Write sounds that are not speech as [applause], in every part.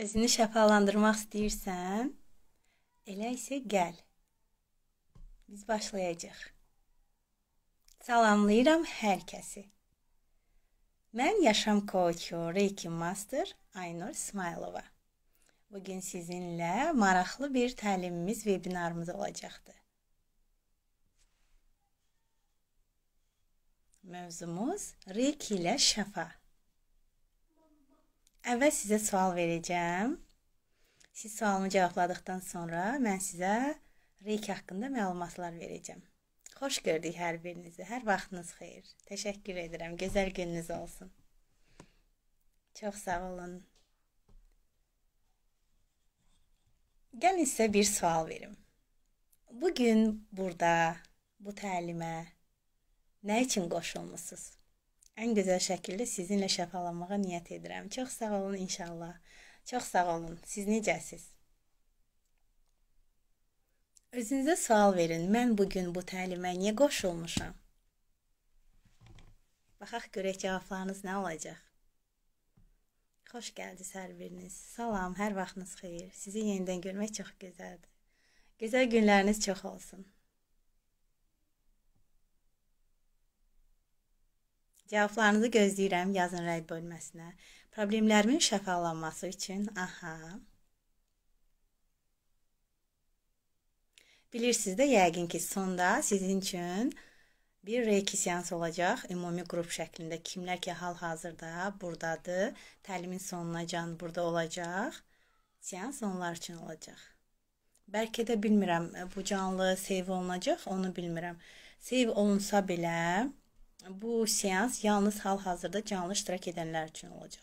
özünü şəfalandırmaq istəyirsən, elə isə gəl. Biz başlayacağıq. Salamlayıram hər kəsi. Mən yaşam koçu, Reiki master Aynur Smailova. Bu gün sizinlə maraqlı bir təlimimiz, vebinarımız olacaqdı. Mövzumuz Reiki ilə şəfa. Əvvəl sizə sual verəcəm. Siz sualımı cavabladıktan sonra mən sizə Reiki haqqında məlumatlar verəcəm. Xoş gördük hər birinizi. Hər vaxtınız xeyir. Təşəkkür edirəm. Gözəl gününüz olsun. Çox sağ olun. Gəlin sizə bir sual verim. Bu gün burada bu təlimə nə üçün qoşulmusunuz? ən gözəl şəkildə sizinlə şəfalanmağa niyyət edirəm. Çox sağ olun inşallah. Çox sağ olun. Siz necəsiz? Özünüzə sual verin. Mən bu gün bu təlimə niyə qoşulmuşam? Baxaq görək cavablarınız nə olacaq. Xoş gəldiniz hər biriniz. Salam, hər vaxtınız xeyir. Sizi yenidən görmək çox gözəldir. Gözəl günləriniz çox olsun. Cavablarınızı gözləyirəm yazın rəy bölməsinə. Problemlərimin şəfalanması üçün aha. Bilirsiniz də yəqin ki, sonda sizin üçün bir reiki seansı olacaq. Ümumi qrup şəklində kimlər ki, hal-hazırda burdadır, təlimin sonuna can burada olacaq. Seans onlar üçün olacaq. Bəlkə də bilmirəm bu canlı save olunacaq, onu bilmirəm. Save olunsa belə Bu seans yalnız hal-hazırda canlı iştirak edənlər üçün olacaq.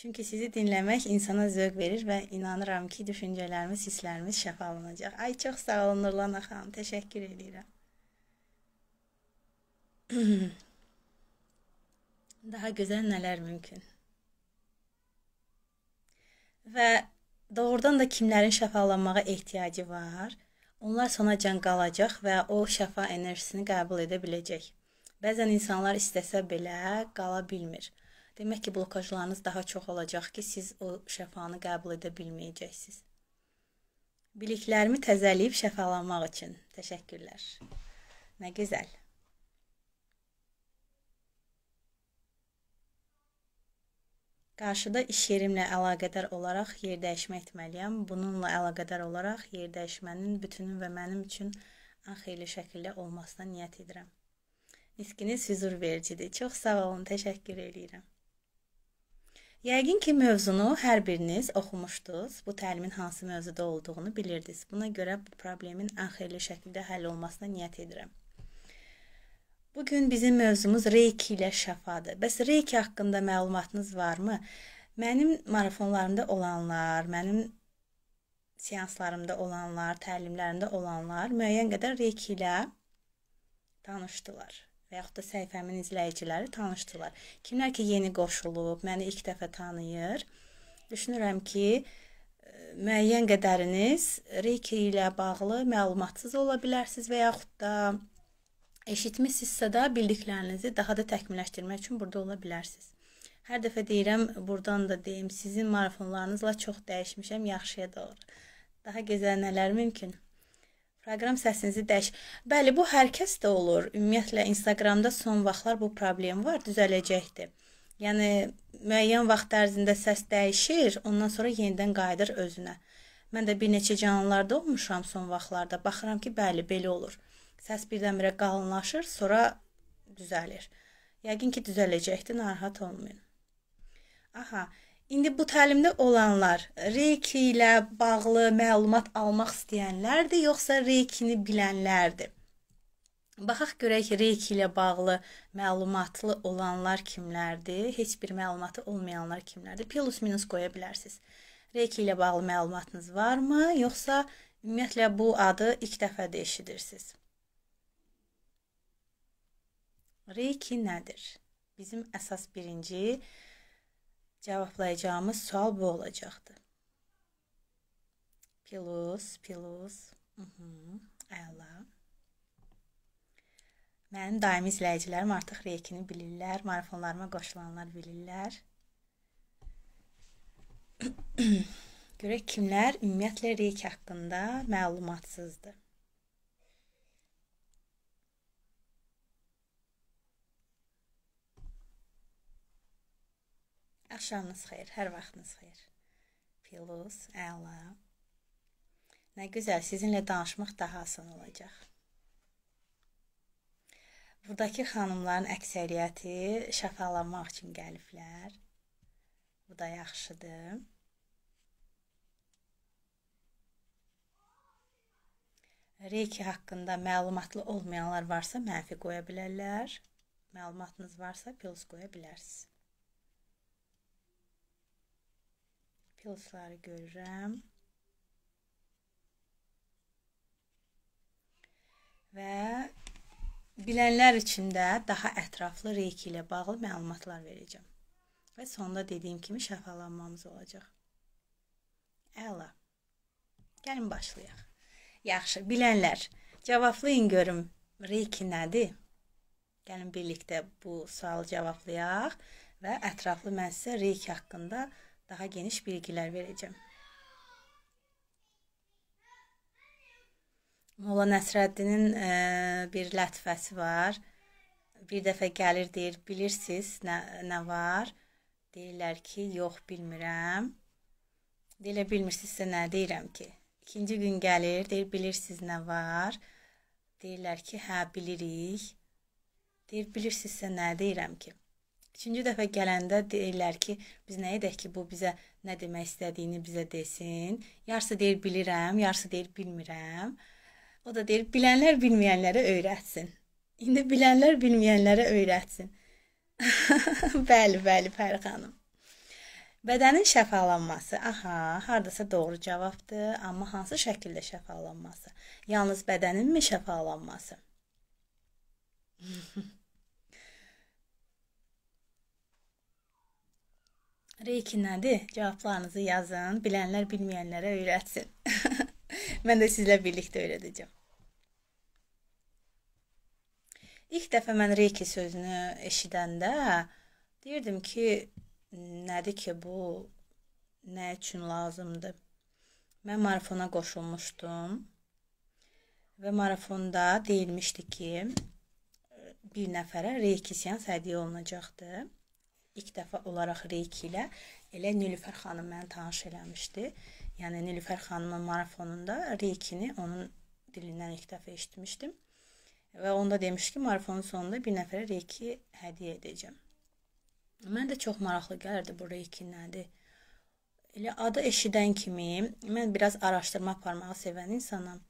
Çünki sizi dinləmək insana zövq verir və inanıram ki, düşüncələrimiz, hisslərimiz şəfalanacaq. Ay çox sağ olun Nurlan xanım, təşəkkür edirəm. [clears throat] Daha gözəl nələr mümkün. Və doğrudan da kimlərin şəfalanmağa ehtiyacı var? Onlar sona can qalacaq və o şəfa enerjisini qəbul edə biləcək. Bəzən insanlar istəsə belə qala bilmir. Demək ki, blokajlarınız daha çox olacaq ki, siz o şəfanı qəbul edə bilməyəcəksiniz. Biliklərimi təzələyib şəfalanmaq üçün. Təşəkkürlər. Nə gözəl. Qarşıda iş yerimlə əlaqədar olaraq yer dəyişmə etməliyəm. Bununla əlaqədar olaraq yer dəyişmənin bütünün və mənim üçün ən xeyirli şəkildə olmasına niyyət edirəm. Niskiniz hüzur vericidir. Çox sağ olun, təşəkkür edirəm. Yəqin ki, mövzunu hər biriniz oxumuşdunuz. Bu təlimin hansı mövzuda olduğunu bilirdiniz. Buna görə bu problemin ən xeyirli şəkildə həll olmasına niyyət edirəm. Bugün bizim mövzumuz Reiki ilə şəfadır. Bəs Reiki haqqında məlumatınız varmı? Mənim marafonlarımda olanlar, mənim seanslarımda olanlar, təlimlərimdə olanlar müəyyən qədər Reiki ilə tanışdılar və yaxud da səhifəmin izləyiciləri tanışdılar. Kimlər ki, yeni qoşulub, məni ilk dəfə tanıyır. Düşünürəm ki, müəyyən qədəriniz Reiki ilə bağlı məlumatsız ola bilərsiniz və yaxud da Eşitmisinizsə də bildiklərinizi daha da təkmilləşdirmək üçün burada ola bilərsiniz. Hər dəfə deyirəm, burdan da deyim, sizin marafonlarınızla çox dəyişmişəm yaxşıya doğru. Daha gözəl nələr mümkün? Proqram səsinizi dəş. Bəli, bu hər kəs də olur. Ümumiyyətlə Instagramda son vaxtlar bu problem var, düzələcəkdir. Yəni müəyyən vaxt ərzində səs dəyişir, ondan sonra yenidən qayıdır özünə. Mən də bir neçə canlılarda olmuşam son vaxtlarda. Baxıram ki, bəli, belə olur. Səs birdən-birə qalınlaşır, sonra düzəlir. Yəqin ki, düzələcəkdir, narahat olmayın. Aha, indi bu təlimdə olanlar Reiki ilə bağlı məlumat almaq istəyənlərdir, yoxsa Reiki-ni bilənlərdir? Baxaq görək Reiki ilə bağlı məlumatlı olanlar kimlərdir? Heç bir məlumatı olmayanlar kimlərdir? Plus minus qoya bilərsiniz. Reiki ilə bağlı məlumatınız varmı, yoxsa ümumiyyətlə bu adı ilk dəfədir eşidirsiniz? Reiki nədir? Bizim əsas birinci cavablayacağımız sual bu olacaqdı. Pilus, pilus. Mhm. Əla. Mənim daimi izləyicilərim artıq Reiki-ni bilirlər, marafonlarıma qoşulanlar bilirlər. [clears throat] Görək kimlər ümumiyyətlə Reiki haqqında məlumatsızdır. Axşamınız xeyir, hər vaxtınız xeyir. Pilus, əla. Nə gözəl, sizinlə danışmaq daha asan olacaq. Buradakı xanımların əksəriyyəti şəfalanmaq üçün gəliblər. Bu da yaxşıdır. Reiki haqqında məlumatlı olmayanlar varsa, mənfi qoya bilərlər. Məlumatınız varsa, plus qoya bilərsiniz. Hillsları görürəm. Və bilənlər üçün də daha ətraflı Reiki ilə bağlı məlumatlar verəcəm. Və sonda dediyim kimi şəfalanmamız olacaq. Əla. Gəlin başlayaq. Yaxşı, bilənlər, cavablayın görüm Reiki nədir? Gəlin birlikdə bu sualı cavablayaq və ətraflı mən sizə Reiki haqqında daha geniş bilgilər verəcəm. Molla Nəsrəddinin e, bir lətifəsi var. Bir dəfə gəlir deyir, bilirsiniz nə, nə var? Deyirlər ki, yox bilmirəm. Deyirlər, bilmirsinizsə nə deyirəm ki? İkinci gün gəlir, deyir, bilirsiniz nə var? Deyirlər ki, hə bilirik. Deyir, bilirsizsə nə deyirəm ki? İkinci dəfə gələndə deyirlər ki, biz nə edək ki, bu bizə nə demək istədiyini bizə desin. Yarısı deyir bilirəm, yarısı deyir bilmirəm. O da deyir bilənlər bilməyənlərə öyrətsin. İndi bilənlər bilməyənlərə öyrətsin. [laughs] bəli, bəli, Fəri xanım. Bədənin şəfalanması. Aha, hardasa doğru cavabdır, amma hansı şəkildə şəfalanması? Yalnız bədəninmi şəfalanması? [laughs] Reiki nədir? Cavablarınızı yazın. Bilənlər bilməyənlərə öyrətsin. [laughs] Mən də sizlə birlikdə öyrədəcəm. İlk dəfə mən Reiki sözünü eşidəndə deyirdim ki, nədir ki bu? Nə üçün lazımdır? Mən marafona qoşulmuşdum. Və marafonda deyilmişdi ki, bir nəfərə Reiki seans hədiyyə olunacaqdı ilk dəfə olaraq Reiki ilə elə Nilüfər xanım məni tanış eləmişdi. Yəni Nilüfər xanımın marafonunda Reiki-ni onun dilindən ilk dəfə eşitmişdim. Və onda demiş ki, marafonun sonunda bir nəfərə Reiki hədiyyə edəcəm. Mən də çox maraqlı gəlirdi bu Reiki nədir. Elə adı eşidən kimi mən biraz araşdırma aparmağı sevən insanam.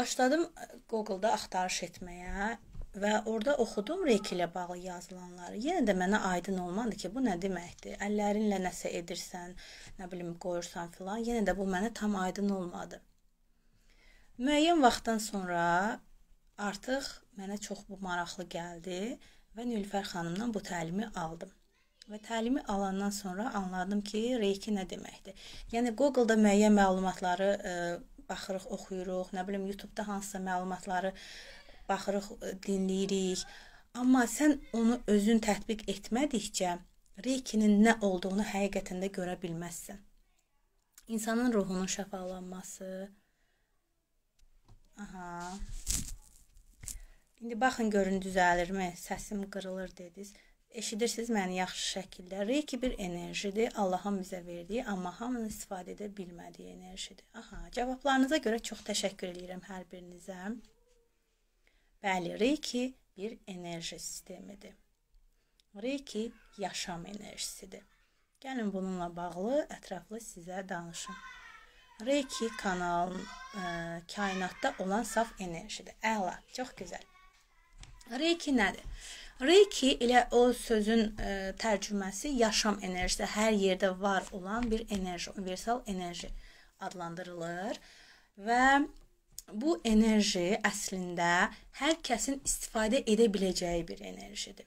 Başladım Google-da axtarış etməyə və orada oxudum reyk ilə bağlı yazılanları. Yenə də mənə aydın olmadı ki, bu nə deməkdir? Əllərinlə nəsə edirsən, nə bilim qoyursan filan. Yenə də bu mənə tam aydın olmadı. Müəyyən vaxtdan sonra artıq mənə çox bu maraqlı gəldi və Nülfər xanımdan bu təlimi aldım. Və təlimi alandan sonra anladım ki, reyki nə deməkdir. Yəni Google-da müəyyən məlumatları ə, e, baxırıq, oxuyuruq, nə bilim YouTube-da hansısa məlumatları baxırıq, e, dinləyirik. Amma sən onu özün tətbiq etmədikcə Reiki-nin nə olduğunu həqiqətən də görə bilməzsən. İnsanın ruhunun şəfalanması. Aha. İndi baxın görün düzəlirmi? Səsim qırılır dediniz. Eşidirsiniz məni yaxşı şəkildə. Reiki bir enerjidir. Allahın bizə verdiyi, amma hamının istifadə edə bilmədiyi enerjidir. Aha, cavablarınıza görə çox təşəkkür edirəm hər birinizə. Bəli, Reiki bir enerji sistemidir. Reiki yaşam enerjisidir. Gəlin bununla bağlı ətraflı sizə danışım. Reiki kanalın ə, e, kainatda olan saf enerjidir. Əla, çox gözəl. Reiki nədir? Reiki elə o sözün ə, e, tərcüməsi yaşam enerjisi, hər yerdə var olan bir enerji, universal enerji adlandırılır və bu enerji əslində hər kəsin istifadə edə biləcəyi bir enerjidir.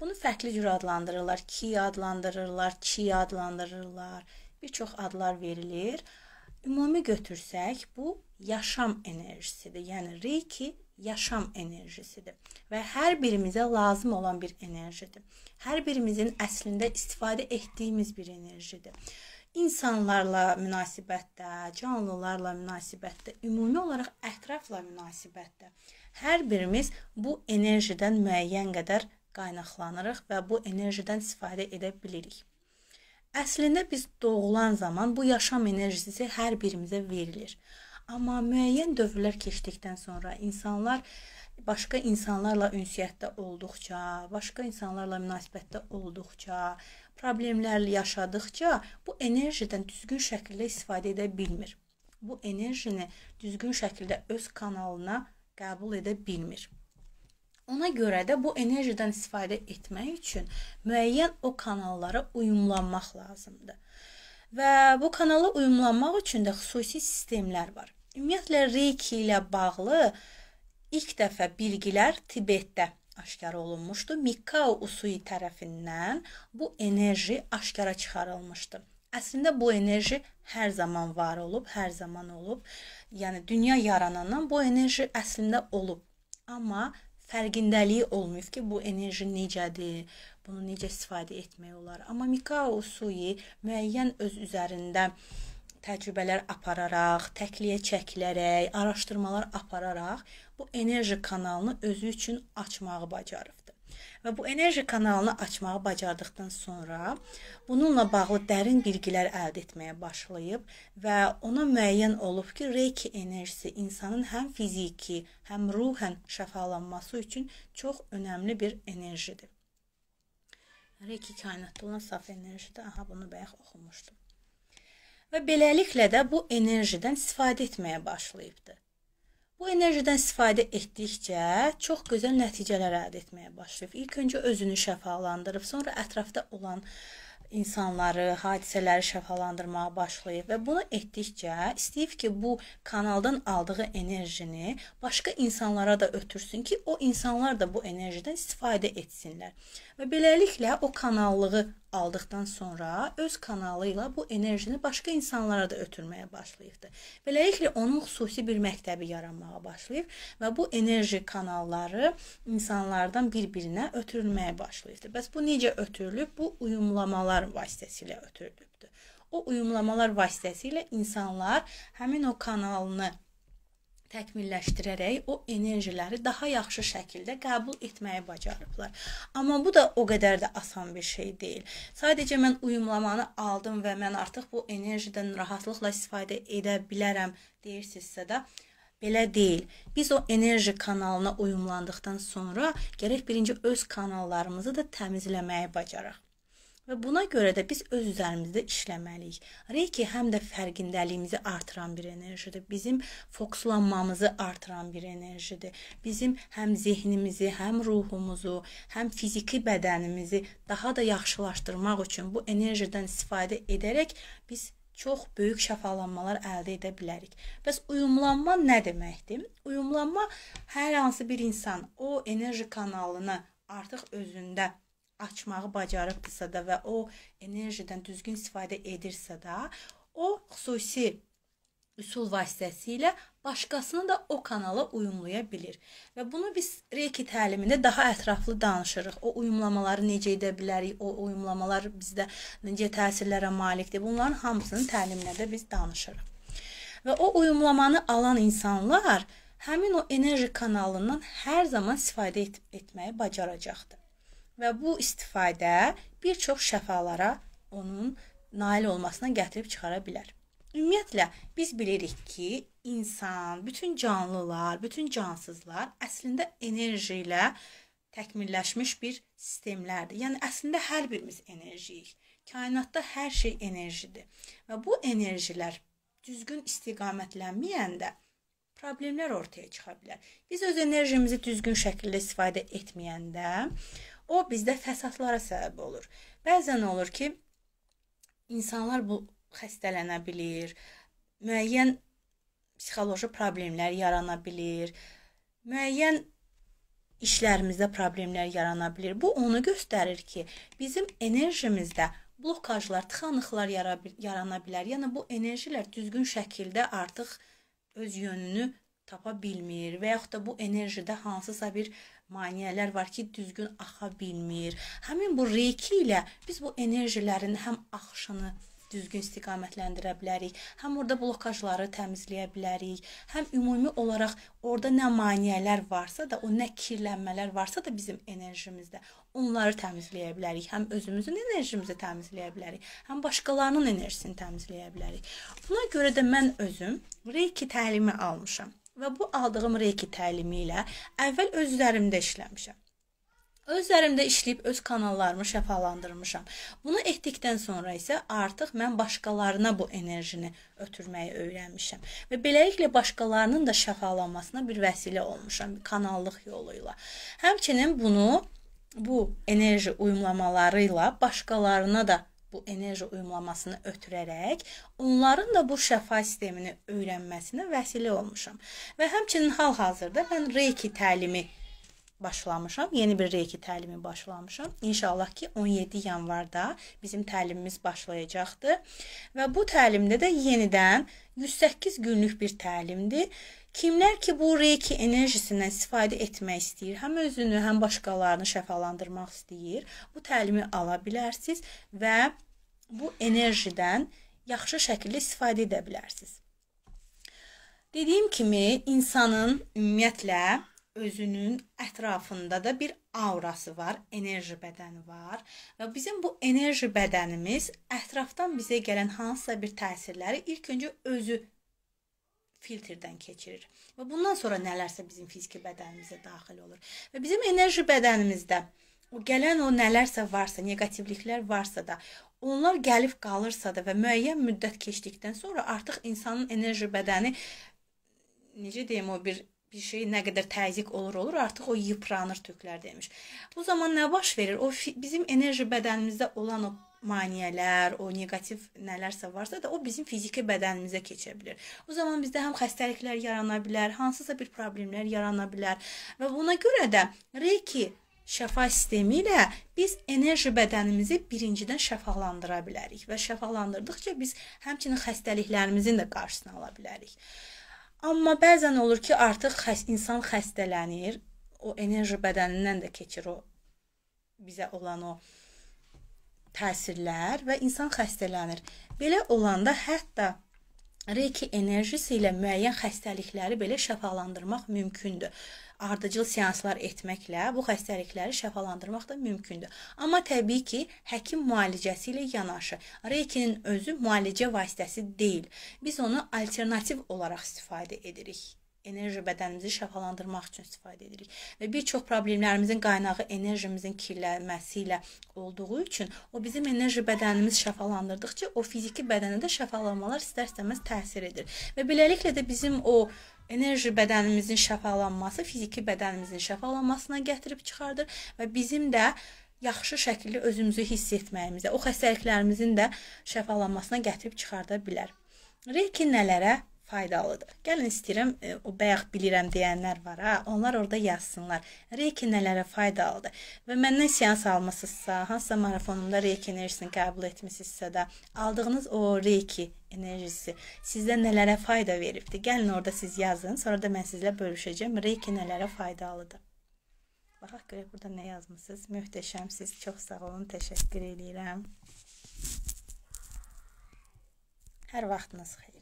Bunu fərqli cür adlandırırlar, ki adlandırırlar, çi adlandırırlar. Bir çox adlar verilir. Ümumi götürsək, bu yaşam enerjisidir. Yəni Reiki yaşam enerjisidir və hər birimizə lazım olan bir enerjidir. Hər birimizin əslində istifadə etdiyimiz bir enerjidir insanlarla münasibətdə, canlılarla münasibətdə, ümumi olaraq ətrafla münasibətdə hər birimiz bu enerjidən müəyyən qədər qaynaqlanırıq və bu enerjidən istifadə edə bilirik. Əslində biz doğulan zaman bu yaşam enerjisi hər birimizə verilir. Amma müəyyən dövrlər keçdikdən sonra insanlar başqa insanlarla ünsiyyətdə olduqca, başqa insanlarla münasibətdə olduqca, problemlərlə yaşadıkca bu enerjidən düzgün şəkildə istifadə edə bilmir. Bu enerjini düzgün şəkildə öz kanalına qəbul edə bilmir. Ona görə də bu enerjidən istifadə etmək üçün müəyyən o kanallara uyumlanmaq lazımdır. Və bu kanala uyumlanmaq üçün də xüsusi sistemlər var. Ümumiyyətlə Reiki ilə bağlı ilk dəfə bilgilər Tibetdə aşkar olunmuşdu. Mikao Usui tərəfindən bu enerji aşkara çıxarılmışdı. Əslində bu enerji hər zaman var olub, hər zaman olub. Yəni dünya yaranandan bu enerji əslində olub. Amma fərqindəliyi olmayıb ki, bu enerji necədir, bunu necə istifadə etmək olar. Amma Mikao Usui müəyyən öz üzərində təcrübələr apararaq, təkliyə çəkilərək, araşdırmalar apararaq bu enerji kanalını özü üçün açmağı bacarıbdır. Və bu enerji kanalını açmağı bacardıqdan sonra bununla bağlı dərin bilgilər əldə etməyə başlayıb və ona müəyyən olub ki, Reiki enerjisi insanın həm fiziki, həm ruhen şəfalanması üçün çox önəmli bir enerjidir. Reiki kainatda olan saf enerjidir. Aha, bunu bayaq oxumuşdum. Və beləliklə də bu enerjidən istifadə etməyə başlayıbdı. Bu enerjidən istifadə etdikcə çox gözəl nəticələr əldə etməyə başlayır. İlk öncə özünü şəfalandırıb, sonra ətrafda olan insanları, hadisələri şəfalandırmağa başlayıb və bunu etdikcə istəyir ki, bu kanaldan aldığı enerjini başqa insanlara da ötürsün ki, o insanlar da bu enerjidən istifadə etsinlər. Və beləliklə o kanallığı aldıqdan sonra öz kanalı ilə bu enerjini başqa insanlara da ötürməyə başlayıbdı. Beləliklə onun xüsusi bir məktəbi yaranmağa başlayıb və bu enerji kanalları insanlardan bir-birinə ötürülməyə başlayıbdı. Bəs bu necə ötürülüb? Bu uyumlamalar vasitəsilə ötürülübdü. O uyumlamalar vasitəsilə insanlar həmin o kanalını təkmilləşdirərək o enerjiləri daha yaxşı şəkildə qəbul etməyi bacarıblar. Amma bu da o qədər də asan bir şey deyil. Sadəcə mən uyumlamanı aldım və mən artıq bu enerjidən rahatlıqla istifadə edə bilərəm deyirsinizsə də belə deyil. Biz o enerji kanalına uyumlandıqdan sonra gərək birinci öz kanallarımızı da təmizləməyi bacaraq. Və buna görə də biz öz üzərimizdə işləməliyik. Reiki həm də fərqindəliyimizi artıran bir enerjidir. Bizim fokuslanmamızı artıran bir enerjidir. Bizim həm zehnimizi, həm ruhumuzu, həm fiziki bədənimizi daha da yaxşılaşdırmaq üçün bu enerjidən istifadə edərək biz çox böyük şəfalanmalar əldə edə bilərik. Bəs uyumlanma nə deməkdir? Uyumlanma hər hansı bir insan o enerji kanalını artıq özündə açmağı bacarıbdırsa da və o enerjidən düzgün istifadə edirsə də, o xüsusi üsul vasitəsilə başqasını da o kanala uyumlaya bilir. Və bunu biz Reiki təlimində daha ətraflı danışırıq. O uyumlamaları necə edə bilərik, o uyumlamalar bizdə necə təsirlərə malikdir. Bunların hamısını təlimlərdə biz danışırıq. Və o uyumlamanı alan insanlar həmin o enerji kanalından hər zaman istifadə et etməyi bacaracaqdır və bu istifadə bir çox şəfalara onun nail olmasına gətirib çıxara bilər. Ümumiyyətlə biz bilirik ki, insan, bütün canlılar, bütün cansızlar əslində enerji ilə təkmilləşmiş bir sistemlərdir. Yəni əslində hər birimiz enerjiyik. Kainatda hər şey enerjidir və bu enerjilər düzgün istiqamətlənməyəndə problemlər ortaya çıxa bilər. Biz öz enerjimizi düzgün şəkildə istifadə etməyəndə o bizdə fəsadlara səbəb olur. Bəzən olur ki, insanlar bu xəstələnə bilər, müəyyən psixoloji problemlər yarana bilər, müəyyən işlərimizdə problemlər yarana bilər. Bu onu göstərir ki, bizim enerjimizdə blokajlar, tıxanıqlar yarana bilər. Yəni bu enerjilər düzgün şəkildə artıq öz yönünü tapa bilmir və yaxud da bu enerjidə hansısa bir e, maneələr var ki, düzgün axa bilmir. Həmin bu reiki ilə biz bu enerjilərin həm axışını düzgün istiqamətləndirə bilərik, həm orada blokajları təmizləyə bilərik, həm ümumi olaraq orada nə maneələr varsa da, o nə kirlənmələr varsa da bizim enerjimizdə onları təmizləyə bilərik. Həm özümüzün enerjimizi təmizləyə bilərik, həm başqalarının enerjisini təmizləyə bilərik. Buna görə də mən özüm Reiki təlimi almışam və bu aldığım Reiki təlimi ilə əvvəl öz üzərimdə işləmişəm. Öz üzərimdə işləyib öz kanallarımı şəfalandırmışam. Bunu etdikdən sonra isə artıq mən başqalarına bu enerjini ötürməyi öyrənmişəm və beləliklə başqalarının da şəfalanmasına bir vəsilə olmuşam bir kanallıq yolu ilə. Həmçinin bunu bu enerji uyumlamaları ilə başqalarına da bu enerji uyumlamasını ötürərək onların da bu şəfa sistemini öyrənməsinə vəsilə olmuşam. Və həmçinin hal-hazırda mən Reiki təlimi başlamışam. Yeni bir Reiki təlimi başlamışam. İnşallah ki 17 yanvarda bizim təlimimiz başlayacaqdır. Və bu təlimdə də yenidən 108 günlük bir təlimdir. Kimlər ki bu Reiki enerjisindən istifadə etmək istəyir, həm özünü, həm başqalarını şəfalandırmaq istəyir, bu təlimi ala bilərsiniz və bu enerjidən yaxşı şəkildə istifadə edə bilərsiniz. Dediyim kimi, insanın ümumiyyətlə özünün ətrafında da bir aurası var, enerji bədəni var və bizim bu enerji bədənimiz ətrafdan bizə gələn hansısa bir təsirləri ilk öncə özü filtrdən keçirir. Və bundan sonra nələrsə bizim fiziki bədənimizə daxil olur. Və bizim enerji bədənimizdə o gələn o nələrsə varsa, neqativliklər varsa da, onlar gəlib qalırsa da və müəyyən müddət keçdikdən sonra artıq insanın enerji bədəni necə deyim o bir bir şey nə qədər təzyiq olur olur, artıq o yıpranır tüklər demiş. Bu zaman nə baş verir? O bizim enerji bədənimizdə olan o maneələr, o neqativ nələrsə varsa da o bizim fiziki bədənimizə keçə bilər. O zaman bizdə həm xəstəliklər yarana bilər, hansısa bir problemlər yarana bilər və buna görə də Reiki şəfa sistemi ilə biz enerji bədənimizi birincidən şəfalandıra bilərik və şəfalandırdıqca biz həmçinin xəstəliklərimizin də qarşısını ala bilərik. Amma bəzən olur ki, artıq xəst insan xəstələnir, o enerji bədənindən də keçir o bizə olan o təsirlər və insan xəstələnir. Belə olanda hətta Reiki enerjisi ilə müəyyən xəstəlikləri belə şəfalandırmaq mümkündür. Ardıcıl seanslar etməklə bu xəstəlikləri şəfalandırmaq da mümkündür. Amma təbii ki, həkim müalicəsi ilə yanaşı, Reiki-nin özü müalicə vasitəsi deyil. Biz onu alternativ olaraq istifadə edirik enerji bədənimizi şəfalandırmaq üçün istifadə edirik. Və bir çox problemlərimizin qaynağı enerjimizin kirlənməsi ilə olduğu üçün o bizim enerji bədənimiz şəfalandırdıqca o fiziki bədənə də şəfalanmalar istər-istəməz təsir edir. Və beləliklə də bizim o enerji bədənimizin şəfalanması fiziki bədənimizin şəfalanmasına gətirib çıxardır və bizim də yaxşı şəkildə özümüzü hiss etməyimizə, o xəstəliklərimizin də şəfalanmasına gətirib çıxarda bilər. Reiki nələrə faydalıdır. Gəlin istəyirəm e, o bayaq bilirəm deyənlər var ha, onlar orada yazsınlar. Reiki nələrə faydalıdır? Və məndən seans almısınızsa, hansısa marafonumda reiki enerjisini qəbul etmisinizsə də, aldığınız o reiki enerjisi sizə nələrə fayda veribdi? Gəlin orada siz yazın, sonra da mən sizlə bölüşəcəm. Reiki nələrə faydalıdır? Baxaq görək burada nə yazmısınız. Möhtəşəmsiz. Çox sağ olun. Təşəkkür edirəm. Hər vaxtınız xeyir.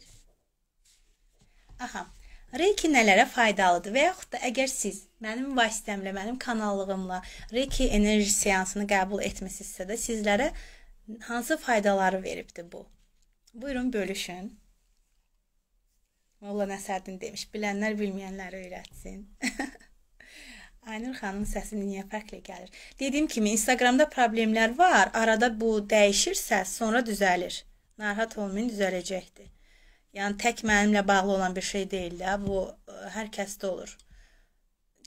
Aha. Reiki nələrə faydalıdır və yaxud da əgər siz mənim vasitəmlə, mənim kanallığımla Reiki enerji seansını qəbul etmisinizsə də sizlərə hansı faydaları veribdi bu? Buyurun bölüşün. Molla Nəsəddin demiş, bilənlər bilməyənlərə öyrətsin. [laughs] Aynur xanım səsi niyə fərqli gəlir? Dediyim kimi Instagramda problemlər var, arada bu dəyişirsə sonra düzəlir. Narahat olmayın, düzələcəkdir. Yəni tək mənimlə bağlı olan bir şey deyil də, bu e, hər kəsdə olur.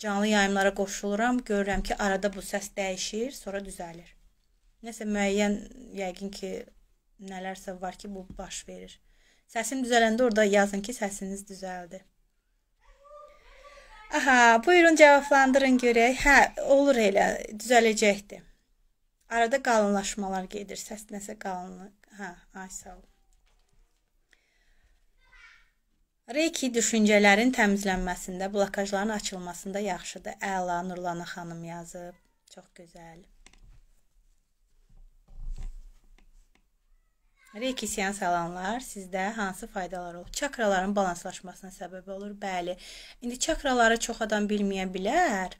Canlı yayımlara qoşuluram, görürəm ki, arada bu səs dəyişir, sonra düzəlir. Nəsə müəyyən yəqin ki, nələrsə var ki, bu baş verir. Səsim düzələndə orada yazın ki, səsiniz düzəldi. Aha, buyurun cavablandırın görək. Hə, olur elə, düzələcəkdir. Arada qalınlaşmalar gedir. Səs nəsə qalınlıq. Hə, ay sağ ol. Reiki düşüncələrin təmizlənməsində, blokajların açılmasında yaxşıdır. Əla, Nurlana xanım yazıb. Çox gözəl. Reiki seans alanlar sizdə hansı faydalar olur? Çakraların balanslaşmasına səbəb olur. Bəli. İndi çakraları çox adam bilməyə bilər.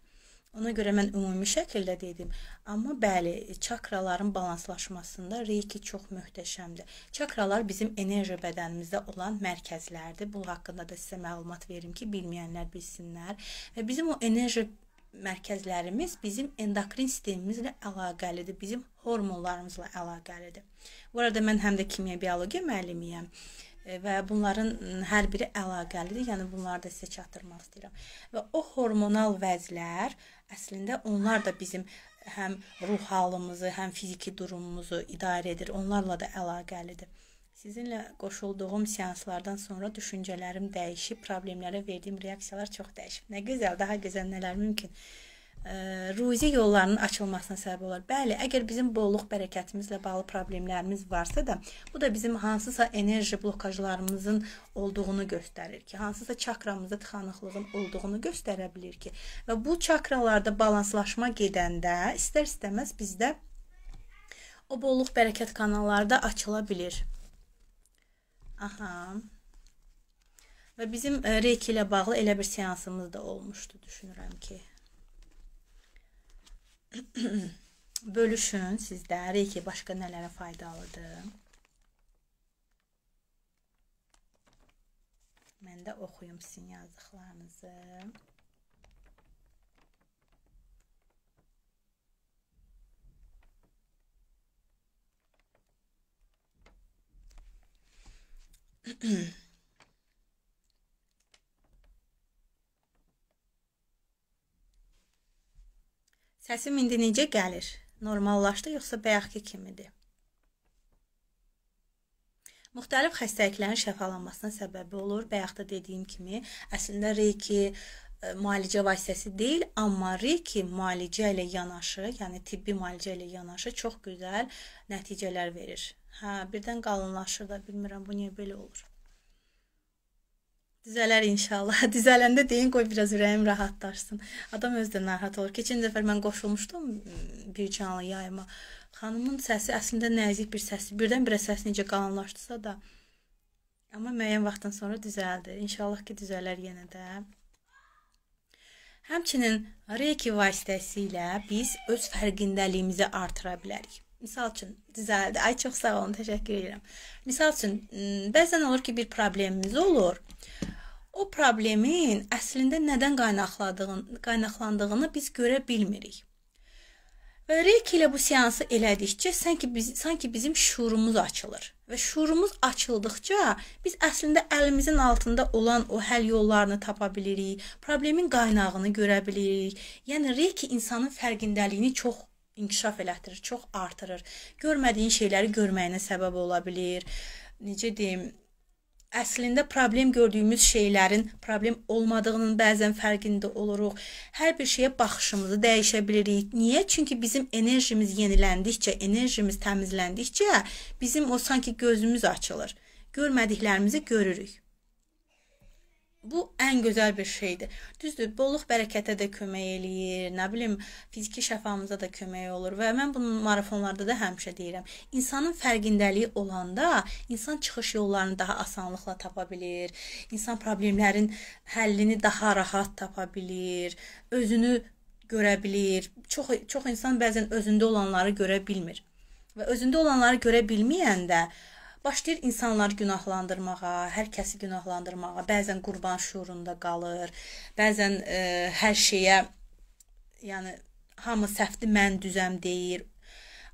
Ona görə mən ümumi şəkildə dedim. Amma bəli, çakraların balanslaşmasında Reiki çox möhtəşəmdir. Çakralar bizim enerji bədənimizdə olan mərkəzlərdir. Bu haqqında da sizə məlumat verim ki, bilməyənlər bilsinlər. Və bizim o enerji mərkəzlərimiz bizim endokrin sistemimizlə əlaqəlidir, bizim hormonlarımızla əlaqəlidir. Burada mən həm də kimya biologiya müəllimiyəm e, və bunların hər biri əlaqəlidir. Yəni bunları da sizə çatdırmaq istəyirəm. Və o hormonal vəzlər Əslində onlar da bizim həm ruh halımızı, həm fiziki durumumuzu idarə edir. Onlarla da əlaqəlidir. Sizinlə qoşulduğum seanslardan sonra düşüncələrim dəyişib, problemlərə verdiyim reaksiyalar çox dəyişib. Nə gözəl, daha gözəl nələr mümkün ruzi yollarının açılmasına səbəb olar. Bəli, əgər bizim bolluq bərəkətimizlə bağlı problemlərimiz varsa da, bu da bizim hansısa enerji blokajlarımızın olduğunu göstərir ki, hansısa çakramızda tıxanıqlığın olduğunu göstərə bilər ki, və bu çakralarda balanslaşma gedəndə istər-istəməz bizdə o bolluq bərəkət kanalları da açıla bilər. Aha. Və bizim e, Reiki ilə bağlı elə bir seansımız da olmuşdu, düşünürəm ki. [clears throat] bölüşün sizdə reiki başqa nələrə faydalıdır. Mən də oxuyum sizin yazdıqlarınızı. Mm-hmm. [clears throat] Səsim indi necə gəlir? Normallaşdı yoxsa bayaqki kimidir? Müxtəlif xəstəliklərin şəfalanmasına səbəb olur. Bayaqda dediyim kimi, əslində Reiki e, müalicə vasitəsi deyil, amma Reiki müalicə ilə yanaşı, yəni tibbi müalicə ilə yanaşı çox gözəl nəticələr verir. Hə, birdən qalınlaşır da, bilmirəm bu niyə belə olur. Düzələr inşallah. [laughs] Düzələndə deyin qoy biraz ürəyim rahatlaşsın. Adam öz də narahat olur. Keçən dəfə mən qoşulmuşdum bir canlı yayıma. Xanımın səsi əslində nəzik bir səsdir. Birdən-birə səs necə qalınlaşdısa da amma müəyyən vaxtdan sonra düzəldi. İnşallah ki, düzələr yenə də. Həmçinin Reiki vasitəsilə biz öz fərqindəliyimizi artıra bilərik. Misal üçün düzəldi. Ay çox sağ olun, təşəkkür edirəm. Misal üçün bəzən olur ki, bir problemimiz olur. O problemin əslində nədən qaynaqladığını, qaynaqlandığını biz görə bilmirik. Və Reiki ilə bu seansı elədikcə sanki biz sanki bizim şuurumuz açılır və şuurumuz açıldıkca biz əslində əlimizin altında olan o həll yollarını tapa bilirik, problemin qaynağını görə bilirik. Yəni Reiki insanın fərqindəliyini çox inkişaf elətdirir, çox artırır. Görmədiyin şeyləri görməyinə səbəb ola bilər. Necə deyim, əslində problem gördüyümüz şeylərin problem olmadığının bəzən fərqində oluruq. Hər bir şeyə baxışımızı dəyişə bilirik. Niyə? Çünki bizim enerjimiz yeniləndikcə, enerjimiz təmizləndikcə bizim o sanki gözümüz açılır. Görmədiklərimizi görürük. Bu ən gözəl bir şeydir. Düzdür, bolluq bərəkətə də kömək eləyir, nə bilim, fiziki şəfamıza da kömək olur və mən bunu marafonlarda da həmişə deyirəm. İnsanın fərqindəliyi olanda insan çıxış yollarını daha asanlıqla tapa bilir. İnsan problemlərin həllini daha rahat tapa bilir. Özünü görə bilir. Çox çox insan bəzən özündə olanları görə bilmir. Və özündə olanları görə bilməyəndə başlayır insanlar günahlandırmağa, hər kəsi günahlandırmağa, bəzən qurban şuurunda qalır, bəzən e, hər şeyə yəni hamı səhvdir, mən düzəm deyir.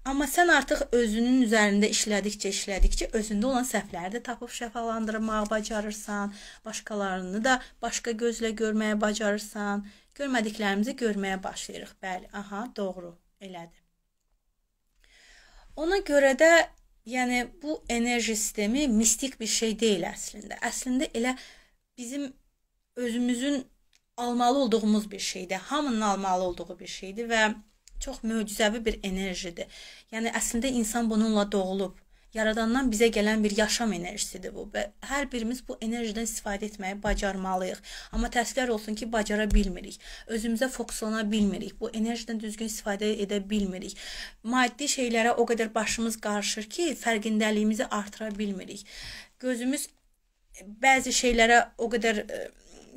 Amma sən artıq özünün üzərində işlədikcə, işlədikcə özündə olan səhvləri də tapıb şəfalandırmağı bacarırsan, başqalarını da başqa gözlə görməyə bacarırsan, görmədiklərimizi görməyə başlayırıq. Bəli, aha, doğru, elədir. Ona görə də Yəni bu enerji sistemi mistik bir şey deyil əslində. Əslində elə bizim özümüzün almalı olduğumuz bir şeydir. Hamının almalı olduğu bir şeydir və çox möcüzəvi bir enerjidir. Yəni əslində insan bununla doğulub yaradandan bizə gələn bir yaşam enerjisidir bu və hər birimiz bu enerjidən istifadə etməyi bacarmalıyıq. Amma təəssüflər olsun ki, bacara bilmirik. Özümüzə fokuslana bilmirik. Bu enerjidən düzgün istifadə edə bilmirik. Maddi şeylərə o qədər başımız qarışır ki, fərqindəliyimizi artıra bilmirik. Gözümüz e, bəzi şeylərə o qədər e,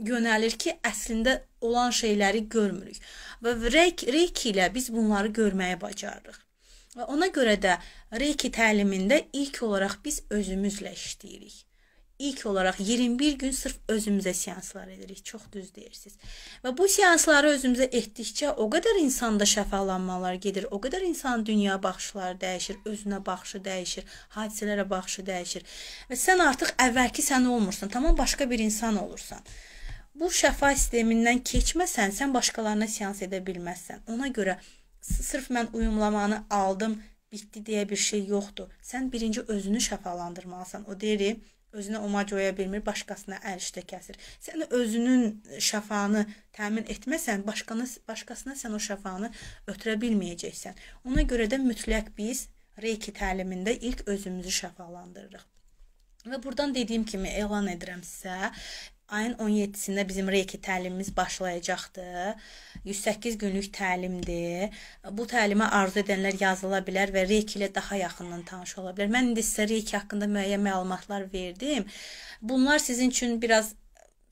yönəlir ki, əslində olan şeyləri görmürük. Və Reiki ilə biz bunları görməyi bacarırıq. Və ona görə də Reiki təlimində ilk olaraq biz özümüzlə işləyirik. İlk olaraq 21 gün sırf özümüzə seanslar edirik. Çox düz deyirsiz. Və bu seansları özümüzə etdikcə o qədər insanda şəfalanmalar gedir. O qədər insanın dünya baxışları dəyişir, özünə baxışı dəyişir, hadisələrə baxışı dəyişir. Və sən artıq əvvəlki sən olmursan, tamam başqa bir insan olursan. Bu şəfa sistemindən keçməsən, sən başqalarına seans edə bilməzsən. Ona görə sırf mən uyumlamanı aldım, bitdi deyə bir şey yoxdur. Sən birinci özünü şəfalandırmalısan. O deyir, özünə omac oya bilmir, başqasına əl işdə kəsir. Sən özünün şəfanı təmin etməsən, başqanı başqasına sən o şəfanı ötürə bilməyəcəksən. Ona görə də mütləq biz Reiki təlimində ilk özümüzü şəfalandırırıq. Və burdan dediyim kimi elan edirəm sizə, Ayın 17-sində bizim Reiki təlimimiz başlayacaqdır. 108 günlük təlimdir. Bu təlimə arzu edənlər yazıla bilər və Reiki ilə daha yaxından tanış ola bilər. Mən indi sizə Reiki haqqında müəyyən məlumatlar verdim. Bunlar sizin üçün biraz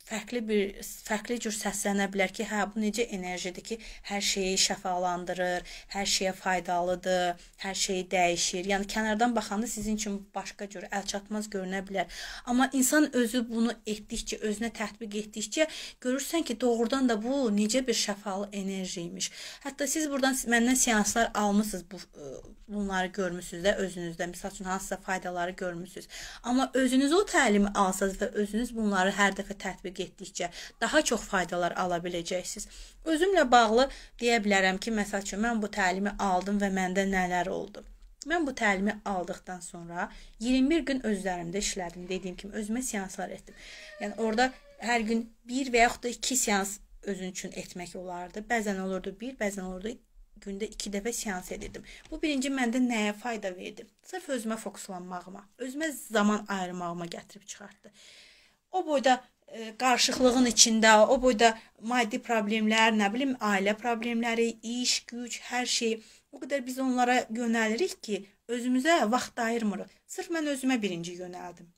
fərqli bir fərqli cür səslənə bilər ki, hə bu necə enerjidir ki, hər şeyi şəfalandırır, hər şeyə faydalıdır, hər şeyi dəyişir. Yəni kənardan baxanda sizin üçün başqa cür əlçatmaz görünə bilər. Amma insan özü bunu etdikcə, özünə tətbiq etdikcə görürsən ki, doğrudan da bu necə bir şəfalı enerji imiş. Hətta siz burdan məndən seanslar almısınız bu e, bunları görmüsünüz də özünüzdə. Məsəl üçün hansısa faydaları görmüsünüz. Amma özünüz o təlimi alsanız və özünüz bunları hər dəfə tətbiq getdikcə daha çox faydalar ala biləcəksiniz. Özümlə bağlı deyə bilərəm ki, məsəl üçün mən bu təlimi aldım və məndə nələr oldu. Mən bu təlimi aldıqdan sonra 21 gün özlərimdə işlədim. Dediyim kimi özümə seanslar etdim. Yəni orada hər gün 1 və yaxud da 2 seans özün üçün etmək olardı. Bəzən olurdu 1, bəzən olurdu gündə 2 dəfə seans edirdim. Bu birinci məndə nəyə fayda verdi? Sırf özümə fokuslanmağıma, özümə zaman ayırmağıma gətirib çıxartdı. O boyda qarışıqlığın içində, o boyda maddi problemlər, nə bilim, ailə problemləri, iş, güc, hər şey. O qədər biz onlara yönəlirik ki, özümüzə vaxt ayırmırıq. Sırf mən özümə birinci yönəldim.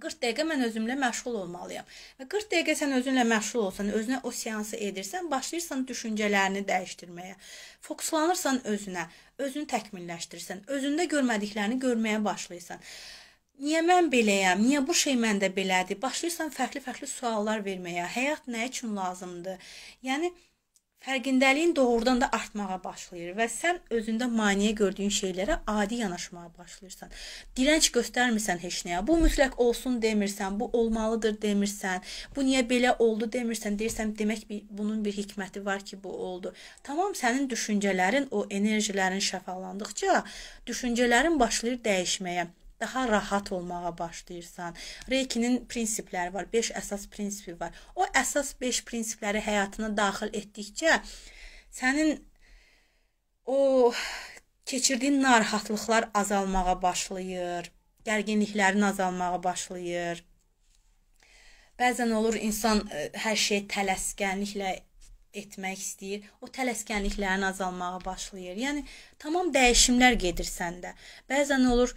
40 dəqiqə mən özümlə məşğul olmalıyam. Və 40 dəqiqə sən özünlə məşğul olsan, özünə o seansı edirsən, başlayırsan düşüncələrini dəyişdirməyə. Fokuslanırsan özünə, özünü təkmilləşdirirsən, özündə görmədiklərini görməyə başlayırsan. Niyə mən beləyəm? Niyə bu şey məndə belədir? Başlayırsan fərqli-fərqli suallar verməyə. Həyat nə üçün lazımdır? Yəni fərqindəliyin doğrudan da artmağa başlayır və sən özündə maneə gördüyün şeylərə adi yanaşmağa başlayırsan. Dirənç göstərmirsən heç nəyə. Bu mütləq olsun demirsən, bu olmalıdır demirsən, bu niyə belə oldu demirsən, deyirsən demək bir, bunun bir hikməti var ki, bu oldu. Tamam, sənin düşüncələrin, o enerjilərin şəfalandıqca düşüncələrin başlayır dəyişməyə daha rahat olmağa başlayırsan. Reykinin prinsipləri var, 5 əsas prinsipi var. O əsas 5 prinsipləri həyatına daxil etdikcə sənin o keçirdiyin narahatlıqlar azalmağa başlayır. Gərginliklərin azalmağa başlayır. Bəzən olur insan e, hər şey tələskənliklə etmək istəyir. O tələskənliklərin azalmağa başlayır. Yəni tamam dəyişimlər gedir səndə. Bəzən olur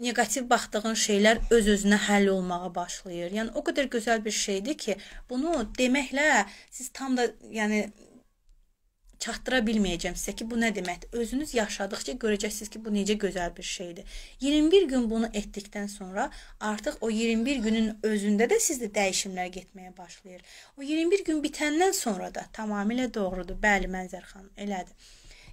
negativ baxdığın şeylər öz-özünə həll olmağa başlayır. Yəni o qədər gözəl bir şeydir ki, bunu deməklə siz tam da, yəni çatdıra bilməyəcəm sizə ki, bu nə deməkdir. Özünüz yaşadıkca görəcəksiniz ki, bu necə gözəl bir şeydir. 21 gün bunu etdikdən sonra artıq o 21 günün özündə də sizdə dəyişimlər getməyə başlayır. O 21 gün bitəndən sonra da tamamilə doğrudur. Bəli, Mənzər xanım, elədir.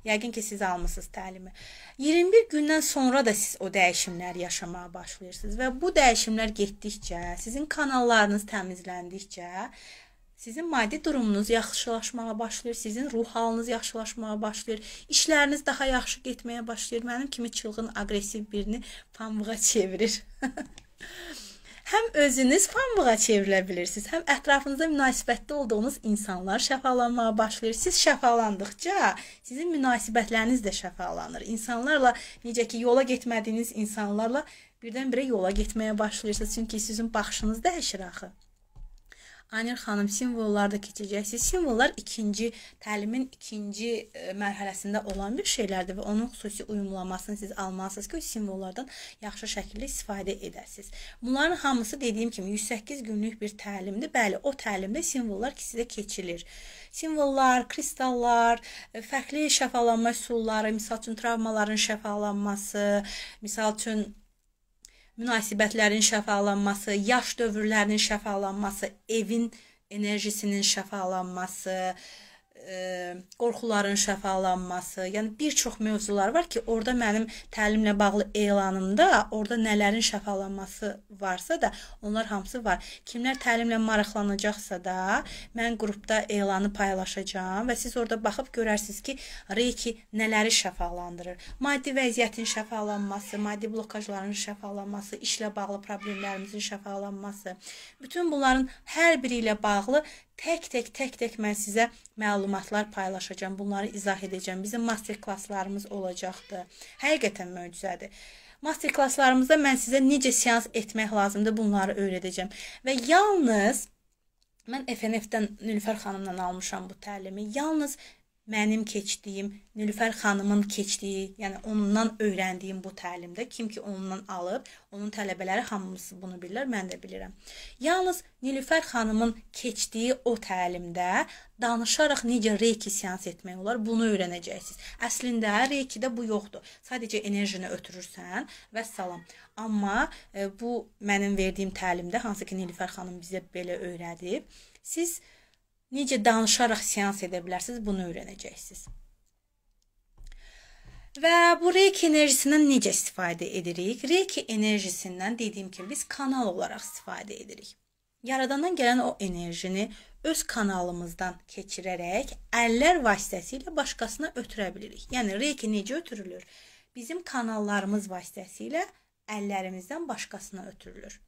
Yəqin ki, siz almısınız təlimi. 21 gündən sonra da siz o dəyişimləri yaşamağa başlayırsınız və bu dəyişimlər getdikcə, sizin kanallarınız təmizləndikcə Sizin maddi durumunuz yaxşılaşmağa başlayır, sizin ruh halınız yaxşılaşmağa başlayır, işləriniz daha yaxşı getməyə başlayır. Mənim kimi çılğın, aqressiv birini pambığa çevirir. [laughs] həm özünüz pambığa çevrilə bilirsiniz, həm ətrafınızda münasibətdə olduğunuz insanlar şəfalanmağa başlayır. Siz şəfalandıqca sizin münasibətləriniz də şəfalanır. İnsanlarla necə ki yola getmədiyiniz insanlarla birdən-birə yola getməyə başlayırsınız, çünki sizin baxışınız dəyişir axı. Aynur xanım simvollarda keçəcəksiniz. Simvollar ikinci təlimin ikinci ə, e, mərhələsində olan bir şeylərdir və onun xüsusi uyumlanmasını siz almalısınız ki, o simvollardan yaxşı şəkildə istifadə edəsiniz. Bunların hamısı dediyim kimi 108 günlük bir təlimdir. Bəli, o təlimdə simvollar sizə keçilir. Simvollar, kristallar, e, fərqli şəfalanma üsulları, məsəl üçün travmaların şəfalanması, məsəl üçün münasibətlərin şəfalanması, yaş dövrlərinin şəfalanması, evin enerjisinin şəfalanması, e, qorxuların şəfalanması, yəni bir çox mövzular var ki, orada mənim təlimlə bağlı elanımda orada nələrin şəfalanması varsa da, onlar hamısı var. Kimlər təlimlə maraqlanacaqsa da, mən qrupda elanı paylaşacağam və siz orada baxıb görərsiniz ki, Reiki nələri şəfalandırır. Maddi vəziyyətin şəfalanması, maddi blokajların şəfalanması, işlə bağlı problemlərimizin şəfalanması. Bütün bunların hər biri ilə bağlı tək-tək tək-tək mən sizə məlumatlar paylaşacağam, bunları izah edəcəm. Bizim master klasslarımız olacaqdı. Həqiqətən möcüzədir. Master klasslarımızda mən sizə necə seans etmək lazımdır bunları öyrədəcəm və yalnız Mən FNF-dən Nülfər xanımdan almışam bu təlimi. Yalnız mənim keçdiyim, Nilüfər xanımın keçdiyi, yəni ondan öyrəndiyim bu təlimdə kim ki ondan alıb, onun tələbələri hamısı bunu bilirlər, mən də bilirəm. Yalnız Nilüfər xanımın keçdiyi o təlimdə danışaraq necə reiki seans etmək olar, bunu öyrənəcəksiniz. Əslində reikidə bu yoxdur. Sadəcə enerjini ötürürsən və salam. Amma e, bu mənim verdiyim təlimdə hansı ki Nilüfər xanım bizə belə öyrədib, siz e, necə danışaraq seans edə bilərsiniz, bunu öyrənəcəksiniz. Və bu Reiki enerjisindən necə istifadə edirik? Reiki enerjisindən dediyim kimi biz kanal olaraq istifadə edirik. Yaradandan gələn o enerjini öz kanalımızdan keçirərək əllər vasitəsilə başqasına ötürə bilirik. Yəni Reiki necə ötürülür? Bizim kanallarımız vasitəsilə əllərimizdən başqasına ötürülür.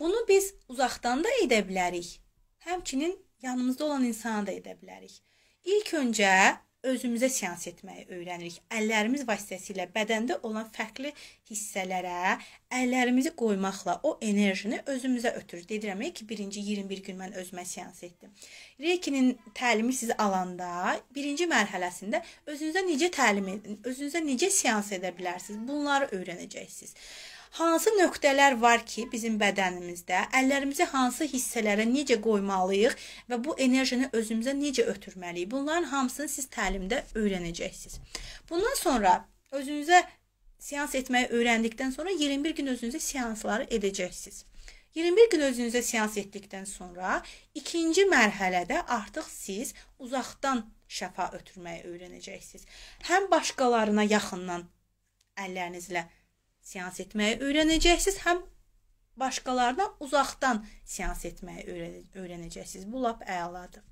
Bunu biz uzaqdan da edə bilərik. Həmçinin yanımızda olan insana da edə bilərik. İlk öncə özümüzə seans etməyi öyrənirik. Əllərimiz vasitəsilə bədəndə olan fərqli hissələrə əllərimizi qoymaqla o enerjini özümüzə ötürür. Deyirəm ki, birinci 21 gün mən özümə seans etdim. Reiki-nin təlimi siz alanda birinci mərhələsində özünüzə necə təlim edin, özünüzə necə seans edə bilərsiniz, bunları öyrənəcəksiniz. Hansı nöqtələr var ki, bizim bədənimizdə? Əllərimizi hansı hissələrə necə qoymalıyıq və bu enerjini özümüzə necə ötürməliyik? Bunların hamısını siz təlimdə öyrənəcəksiniz. Bundan sonra özünüzə seans etməyi öyrəndikdən sonra 21 gün özünüzə seansları edəcəksiniz. 21 gün özünüzə seans etdikdən sonra ikinci mərhələdə artıq siz uzaqdan şəfa ötürməyi öyrənəcəksiniz. Həm başqalarına yaxından əllərinizlə seans etməyi öyrənəcəksiniz, həm başqalarına uzaqdan seans etməyi öyrənəcəksiniz. Bu lap əladır.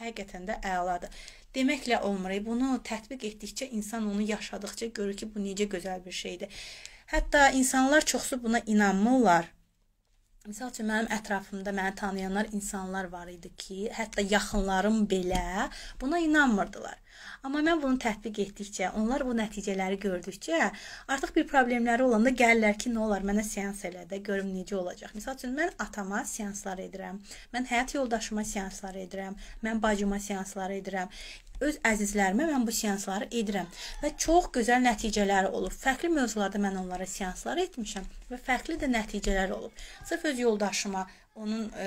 Həqiqətən də əladır. Deməklə olmur. Bunu tətbiq etdikcə insan onu yaşadıkça görür ki, bu necə gözəl bir şeydir. Hətta insanlar çoxsu buna inanmırlar. Məsəl üçün mənim ətrafımda məni tanıyanlar insanlar var idi ki, hətta yaxınlarım belə buna inanmırdılar. Amma mən bunu tətbiq etdikcə, onlar bu nəticələri gördükcə, artıq bir problemləri olanda gəlirlər ki, nə olar mənə seans elə də, görüm necə olacaq. Məsəl üçün mən atama seanslar edirəm. Mən həyat yoldaşıma seanslar edirəm. Mən bacıma seanslar edirəm öz əzizlərimə mən bu seansları edirəm və çox gözəl nəticələri olub. Fərqli mövzularda mən onlara seanslar etmişəm və fərqli də nəticələr olub. Sırf öz yoldaşıma, onun e,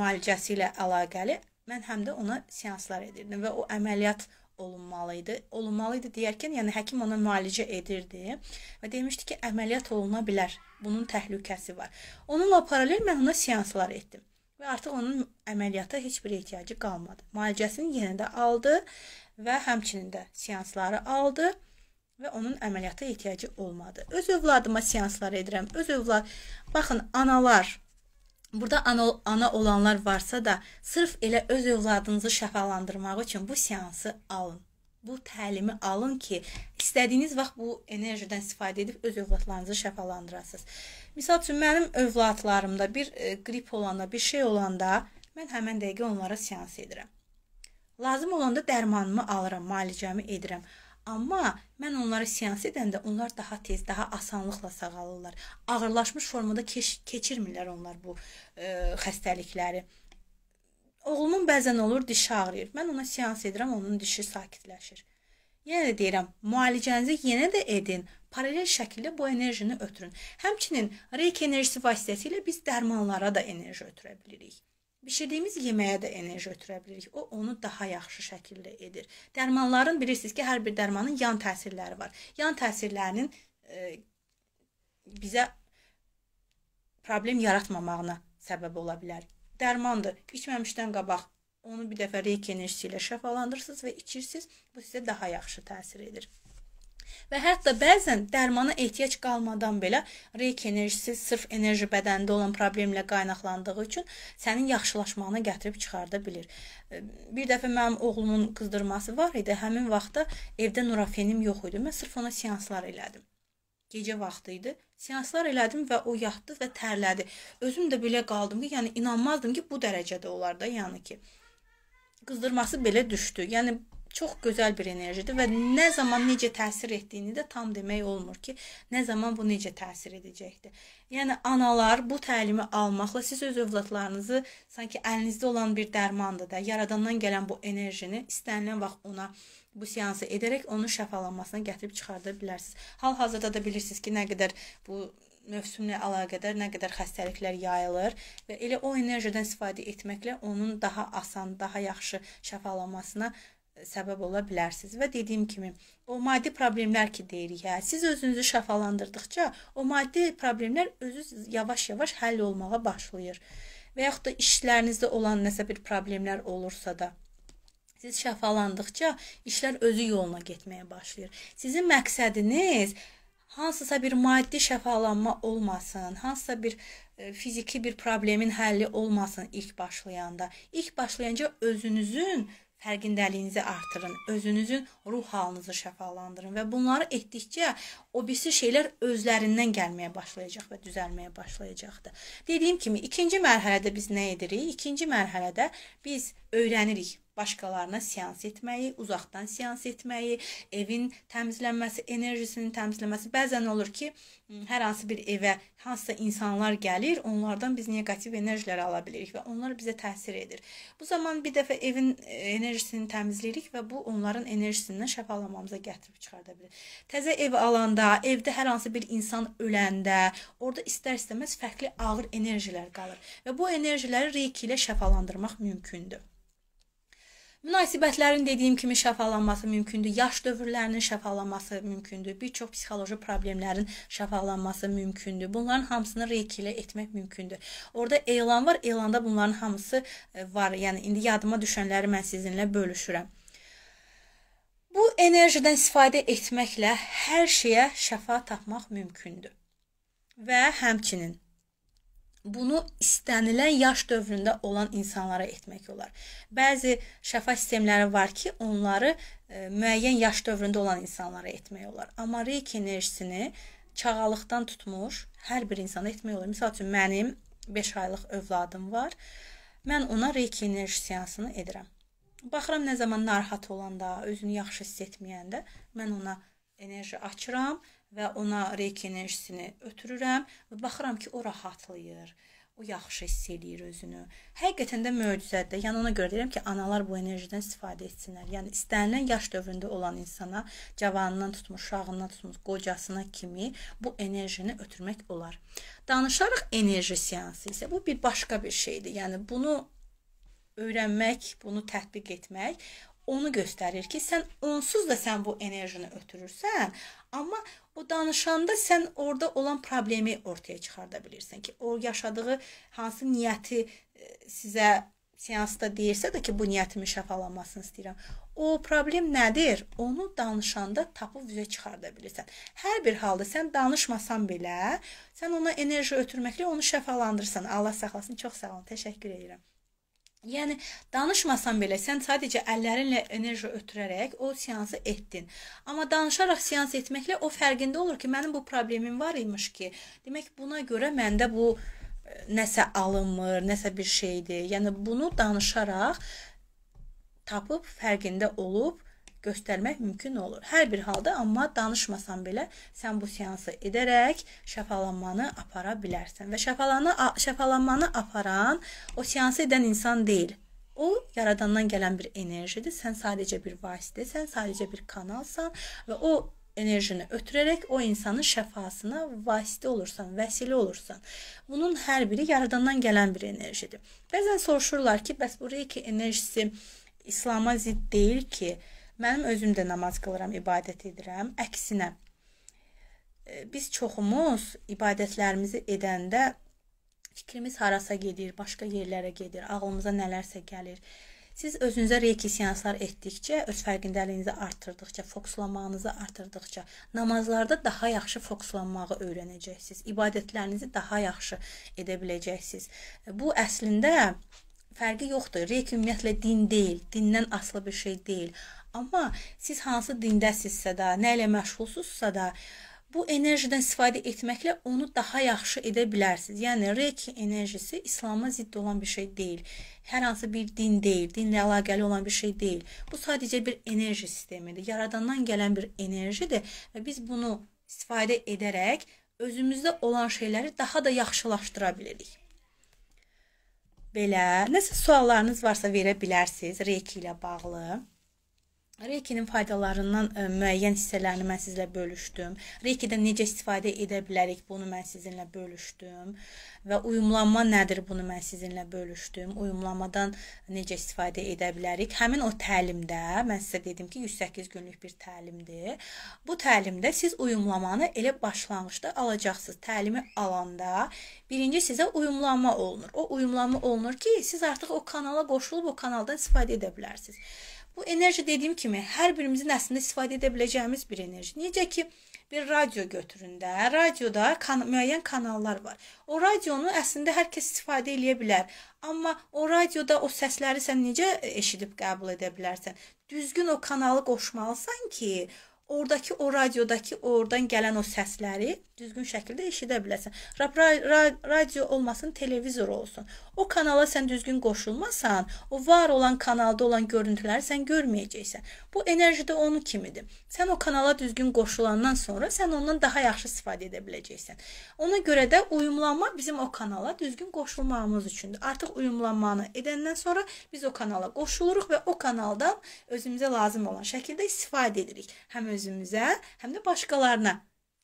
müalicəsi ilə əlaqəli mən həm də ona seanslar edirdim və o əməliyyat olunmalı idi. Olunmalı idi deyərkən, yəni həkim ona müalicə edirdi və demişdi ki, əməliyyat oluna bilər. Bunun təhlükəsi var. Onunla paralel mən ona seanslar etdim və artıq onun əməliyyata heç bir ehtiyacı qalmadı. Müalicəsini yenə də aldı və həmçinin də seansları aldı və onun əməliyyata ehtiyacı olmadı. Öz övladıma seanslar edirəm. Öz övlad baxın, analar Burada ana, ana olanlar varsa da sırf elə öz övladınızı şəfalandırmaq üçün bu seansı alın. Bu təlimi alın ki, istədiyiniz vaxt bu enerjidən istifadə edib öz övladlarınızı şəfalandırasınız. Məsəl üçün mənim övladlarımda bir e, qrip olanda, bir şey olanda mən həmin dəqiqə onlara seans edirəm. Lazım olanda dərmanımı alıram, müalicəmi edirəm. Amma mən onları seans edəndə onlar daha tez, daha asanlıqla sağalırlar. Ağırlaşmış formada keş keçirmirlər onlar bu e, xəstəlikləri. Oğlumun bəzən olur dişi ağrıyır. Mən ona seans edirəm, onun dişi sakitləşir. Yenə yəni də deyirəm, müalicənizi yenə də edin. Paralel şəkildə bu enerjini ötürün. Həmçinin Reiki enerjisi vasitəsilə biz dərmanlara da enerji ötürə bilirik. Bişirdiyimiz yeməyə də enerji ötürə bilirik. O onu daha yaxşı şəkildə edir. Dərmanların bilirsiniz ki, hər bir dərmanın yan təsirləri var. Yan təsirlərinin e, bizə problem yaratmamağına səbəb ola bilər. Dərmandır. İçməmişdən qabaq onu bir dəfə reiki enerjisi ilə şəfalandırırsınız və içirsiniz. Bu sizə daha yaxşı təsir edir. Və hətta bəzən dərmana ehtiyac qalmadan belə reiki enerjisi sırf enerji bədənində olan problemlə qaynaqlandığı üçün sənin yaxşılaşmağına gətirib çıxarda bilir. Bir dəfə mənim oğlumun qızdırması var idi. Həmin vaxtda evdə nurafenim yox idi. Mən sırf ona seanslar elədim. Gecə vaxtı idi. Seanslar elədim və o yatdı və tərlədi. Özüm də belə qaldım ki, yəni inanmazdım ki, bu dərəcədə olar da, yəni ki. Qızdırması belə düşdü. Yəni çox gözəl bir enerjidir və nə zaman necə təsir etdiyini də tam demək olmur ki, nə zaman bu necə təsir edəcəkdir. Yəni analar bu təlimi almaqla siz öz övladlarınızı sanki əlinizdə olan bir dərmandır da, yaradandan gələn bu enerjini istənilən vaxt ona bu seansı edərək onun şəfalanmasına gətirib çıxarda bilərsiniz. Hal-hazırda da bilirsiniz ki, nə qədər bu mövsümlə əlaqədar nə qədər xəstəliklər yayılır və elə o enerjidən istifadə etməklə onun daha asan, daha yaxşı şəfalanmasına səbəb ola bilərsiniz və dediyim kimi o maddi problemlər ki deyirik hə siz özünüzü şəfalandırdıqca o maddi problemlər özü yavaş-yavaş həll olmağa başlayır. Və yaxud da işlərinizdə olan nəsə bir problemlər olursa da siz şəfalandıqca işlər özü yoluna getməyə başlayır. Sizin məqsədiniz hansısa bir maddi şəfalanma olmasın, hansısa bir e, fiziki bir problemin həlli olmasın ilk başlayanda. İlk başlayınca özünüzün fərqindəliyinizi artırın, özünüzün ruh halınızı şəfalandırın və bunları etdikcə o birisi şeylər özlərindən gəlməyə başlayacaq və düzəlməyə başlayacaqdır. Dediyim kimi, ikinci mərhələdə biz nə edirik? İkinci mərhələdə biz öyrənirik başqalarına seans etməyi, uzaqdan seans etməyi, evin təmizlənməsi, enerjisinin təmizlənməsi. Bəzən olur ki, hər hansı bir evə hansısa insanlar gəlir, onlardan biz neqativ enerjilər ala bilirik və onlar bizə təsir edir. Bu zaman bir dəfə evin e, enerjisini təmizləyirik və bu onların enerjisindən şəfalanmamıza gətirib çıxarda bilər. Təzə ev alanda, evdə hər hansı bir insan öləndə, orada istər-istəməz fərqli ağır enerjilər qalır və bu enerjiləri Reiki ilə şəfalandırmaq mümkündür. Münasibətlərin dediyim kimi şəfalanması mümkündür. Yaş dövrlərinin şəfalanması mümkündür. Bir çox psixoloji problemlərin şəfalanması mümkündür. Bunların hamısını reiki ilə etmək mümkündür. Orda elan var. Elanda bunların hamısı e, var. Yəni indi yadıma düşənləri mən sizinlə bölüşürəm. Bu enerjidən istifadə etməklə hər şeyə şəfa tapmaq mümkündür. Və həmçinin Bunu istənilən yaş dövründə olan insanlara etmək olar. Bəzi şəfa sistemləri var ki, onları e, müəyyən yaş dövründə olan insanlara etmək olar. Amma Reiki enerjisini çağalıqdan tutmuş hər bir insana etmək olar. Məsəl üçün mənim 5 aylıq övladım var. Mən ona Reiki enerji seansını edirəm. Baxıram nə zaman narahat olanda, özünü yaxşı hiss etməyəndə mən ona enerji açıram və ona reiki enerjisini ötürürəm və baxıram ki, o rahatlayır. O yaxşı hiss eləyir özünü. Həqiqətən də möcüzədir. Yəni ona görə deyirəm ki, analar bu enerjidən istifadə etsinlər. Yəni istənilən yaş dövründə olan insana, cavanından tutmuş, uşağından tutmuş, qocasına kimi bu enerjini ötürmək olar. Danışaraq enerji seansı isə bu bir başqa bir şeydir. Yəni bunu öyrənmək, bunu tətbiq etmək onu göstərir ki, sən onsuz da sən bu enerjini ötürürsən, amma o danışanda sən orada olan problemi ortaya çıxarda bilirsən ki, o yaşadığı hansı niyyəti e, sizə seansda deyirsə də ki, bu niyyətimi şəfalanmasını istəyirəm. O problem nədir? Onu danışanda tapıb üzə çıxarda bilirsən. Hər bir halda sən danışmasan belə, sən ona enerji ötürməklə onu şəfalandırırsan. Allah saxlasın. Çox sağ olun. Təşəkkür edirəm. Yəni danışmasan belə sən sadəcə əllərinlə enerji ötürərək o seansı etdin. Amma danışaraq seans etməklə o fərqində olur ki, mənim bu problemim var imiş ki, demək buna görə məndə bu e, nəsə alınmır, nəsə bir şeydir. Yəni bunu danışaraq tapıb fərqində olub göstərmək mümkün olur. Hər bir halda amma danışmasan belə sən bu seansı edərək şəfalanmanı apara bilərsən və şəfalanı şəfalanmanı aparan o seansı edən insan deyil. O yaradandan gələn bir enerjidir. Sən sadəcə bir vasitəsən, sadəcə bir kanalsan və o enerjini ötürərək o insanın şəfasına vasitə olursan, vəsilə olursan. Bunun hər biri yaradandan gələn bir enerjidir. Bəzən soruşurlar ki, bəs bu Reiki enerjisi İslama zidd deyil ki, Mənim özüm də namaz qılıram, ibadət edirəm. Əksinə e, biz çoxumuz ibadətlərimizi edəndə fikrimiz harasa gedir, başqa yerlərə gedir, ağlımıza nələrsə gəlir. Siz özünüzə reiki seanslar etdikcə, öz fərqindəliyinizi artırdıqca, fokuslanmağınızı artırdıqca, namazlarda daha yaxşı fokuslanmağı öyrənəcəksiniz. İbadətlərinizi daha yaxşı edə biləcəksiniz. E, bu əslində fərqi yoxdur. Reiki ümumiyyətlə din deyil, dindən asılı bir şey deyil. Amma siz hansı dindəsinizsə də, nə ilə məşğulsunuzsa da, bu enerjidən istifadə etməklə onu daha yaxşı edə bilərsiniz. Yəni Reiki enerjisi İslam'a zidd olan bir şey deyil. Hər hansı bir din deyil, dinlə əlaqəli olan bir şey deyil. Bu sadəcə bir enerji sistemidir. Yaradandan gələn bir enerjidir və biz bunu istifadə edərək özümüzdə olan şeyləri daha da yaxşılaşdıra bilərik. Belə, nəsə suallarınız varsa verə bilərsiniz Reiki ilə bağlı. Reykinin faydalarından ə, e, müəyyən hissələrini mən sizlə bölüşdüm. Reykidən necə istifadə edə bilərik, bunu mən sizinlə bölüşdüm. Və uyumlanma nədir, bunu mən sizinlə bölüşdüm. Uyumlanmadan necə istifadə edə bilərik? Həmin o təlimdə mən sizə dedim ki, 108 günlük bir təlimdir. Bu təlimdə siz uyumlamanı elə başlanğıcda alacaqsınız. Təlimi alanda birinci sizə uyumlanma olunur. O uyumlanma olunur ki, siz artıq o kanala qoşulub o kanaldan istifadə edə bilərsiniz. Bu enerji dediyim kimi hər birimizin əslində istifadə edə biləcəyimiz bir enerji. Necə ki bir radio götürün də, radioda kan müəyyən kanallar var. O radionu əslində hər kəs istifadə edə bilər, amma o radioda o səsləri sən necə eşidib qəbul edə bilərsən? Düzgün o kanalı qoşmalısan ki, oradakı o radiodakı oradan gələn o səsləri düzgün şəkildə eşidə biləsən. Ra ra radio olmasın, televizor olsun. O kanala sən düzgün qoşulmasan, o var olan kanalda olan görüntüləri sən görməyəcəksən. Bu enerji də onun kimidir. Sən o kanala düzgün qoşulandan sonra sən ondan daha yaxşı istifadə edə biləcəksən. Ona görə də uyumlanma bizim o kanala düzgün qoşulmağımız üçündür. Artıq uyumlanmanı edəndən sonra biz o kanala qoşuluruq və o kanaldan özümüzə lazım olan şəkildə istifadə edirik. Həm özümüzə, həm də başqalarına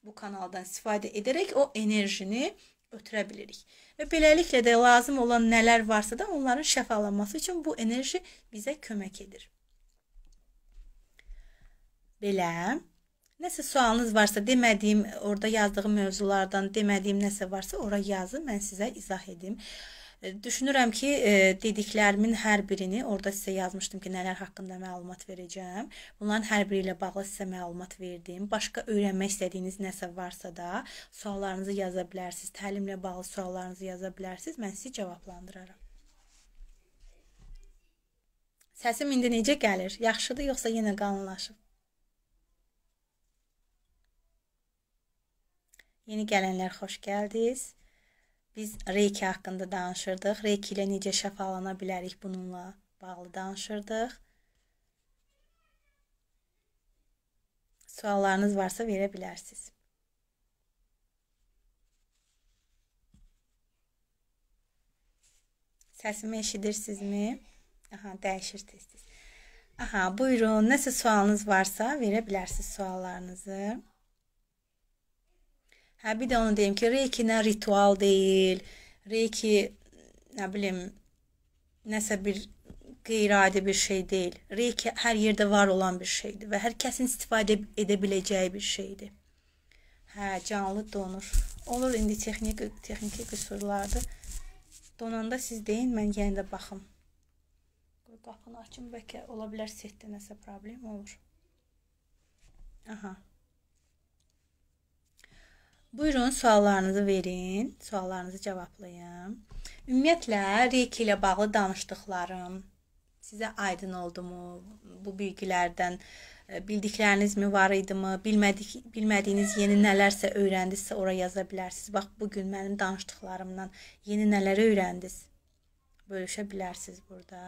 bu kanaldan istifadə edərək o enerjini ötürə bilirik. Və beləliklə də lazım olan nələr varsa da onların şəfalanması üçün bu enerji bizə kömək edir. Belə Nəsə sualınız varsa, demədiyim, orada yazdığım mövzulardan demədiyim nəsə varsa, ora yazın, mən sizə izah edim. Düşünürəm ki, dediklərimin hər birini orada sizə yazmışdım ki, nələr haqqında məlumat verəcəm. Bunların hər biri ilə bağlı sizə məlumat verdim. Başqa öyrənmək istədiyiniz nəsə varsa da, suallarınızı yaza bilərsiniz. Təlimlə bağlı suallarınızı yaza bilərsiniz. Mən sizi cavablandıraram. Səsim indi necə gəlir? Yaxşıdır yoxsa yenə qalınlaşıb? Yeni gələnlər xoş gəldiniz. Biz Reiki haqqında danışırdıq. Reiki ilə necə şəfalana bilərik bununla bağlı danışırdıq. Suallarınız varsa verə bilərsiniz. Səsimi eşidirsinizmi? Aha, dəyişir tez-tez. Aha, buyurun. Nəsə sualınız varsa verə bilərsiniz suallarınızı. Hə bir də onu deyim ki, Reiki nə ritual deyil. Reiki nə bilim nəsə bir qeyri-adi bir şey deyil. Reiki hər yerdə var olan bir şeydir və hər kəsin istifadə edə biləcəyi bir şeydir. Hə, canlı donur. Olur indi texniki texniki qüsurlardır. Donanda siz deyin, mən yenə də baxım. Qoy qapını açım, bəlkə ola bilər setdə nəsə problem olur. Aha. Buyurun suallarınızı verin, suallarınızı cavablayın. Ümumiyyətlə Reiki ilə bağlı danışdıqlarım sizə aydın oldumu? Bu bilgilərdən e, bildikləriniz mi var idimi? Bilmədik, bilmədiyiniz yeni nələrsə öyrəndinizsə ora yaza bilərsiniz. Bax bu gün mənim danışdıqlarımdan yeni nələr öyrəndiniz? Bölüşə bilərsiniz burada.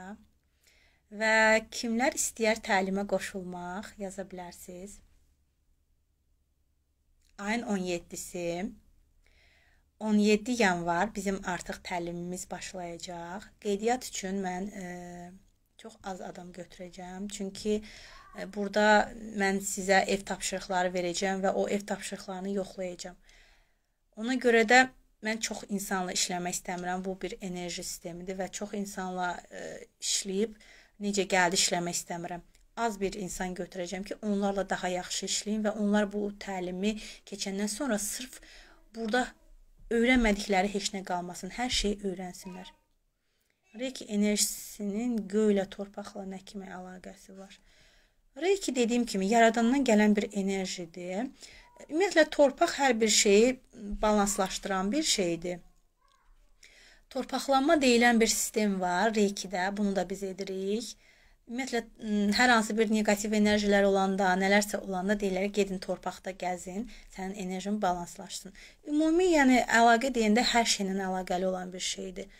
Və kimlər istəyər təlimə qoşulmaq, yaza bilərsiniz ayın 17-si 17 yanvar bizim artıq təlimimiz başlayacaq. Qeydiyyat üçün mən e, çox az adam götürəcəm. Çünki e, burada mən sizə ev tapşırıqları verəcəm və o ev tapşırıqlarını yoxlayacağam. Ona görə də mən çox insanla işləmək istəmirəm. Bu bir enerji sistemidir və çox insanla e, işləyib necə gəldi işləmək istəmirəm az bir insan götürəcəm ki, onlarla daha yaxşı işləyim və onlar bu təlimi keçəndən sonra sırf burada öyrənmədikləri heç nə qalmasın, hər şeyi öyrənsinlər. Reiki enerjisinin göylə, torpaqla nə kimi əlaqəsi var? Reiki dediyim kimi yaradandan gələn bir enerjidir. Ümumiyyətlə torpaq hər bir şeyi balanslaşdıran bir şeydir. Torpaqlanma deyilən bir sistem var Reiki-də, bunu da biz edirik. Ümumiyyətlə hər hansı bir neqativ enerjilər olanda, nələrsə olanda deyirlər gedin torpaqda gəzin, sənin enerjin balanslaşsın. Ümumi, yəni əlaqə deyəndə hər şeylə əlaqəli olan bir şeydir.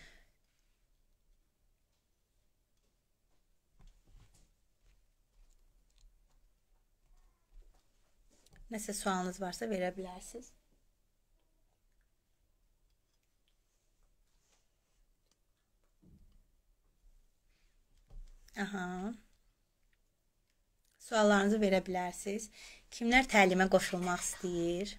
Nəsə sualınız varsa verə bilərsiniz. Aha. Suallarınızı verə bilərsiniz. Kimlər təlimə qoşulmaq istəyir?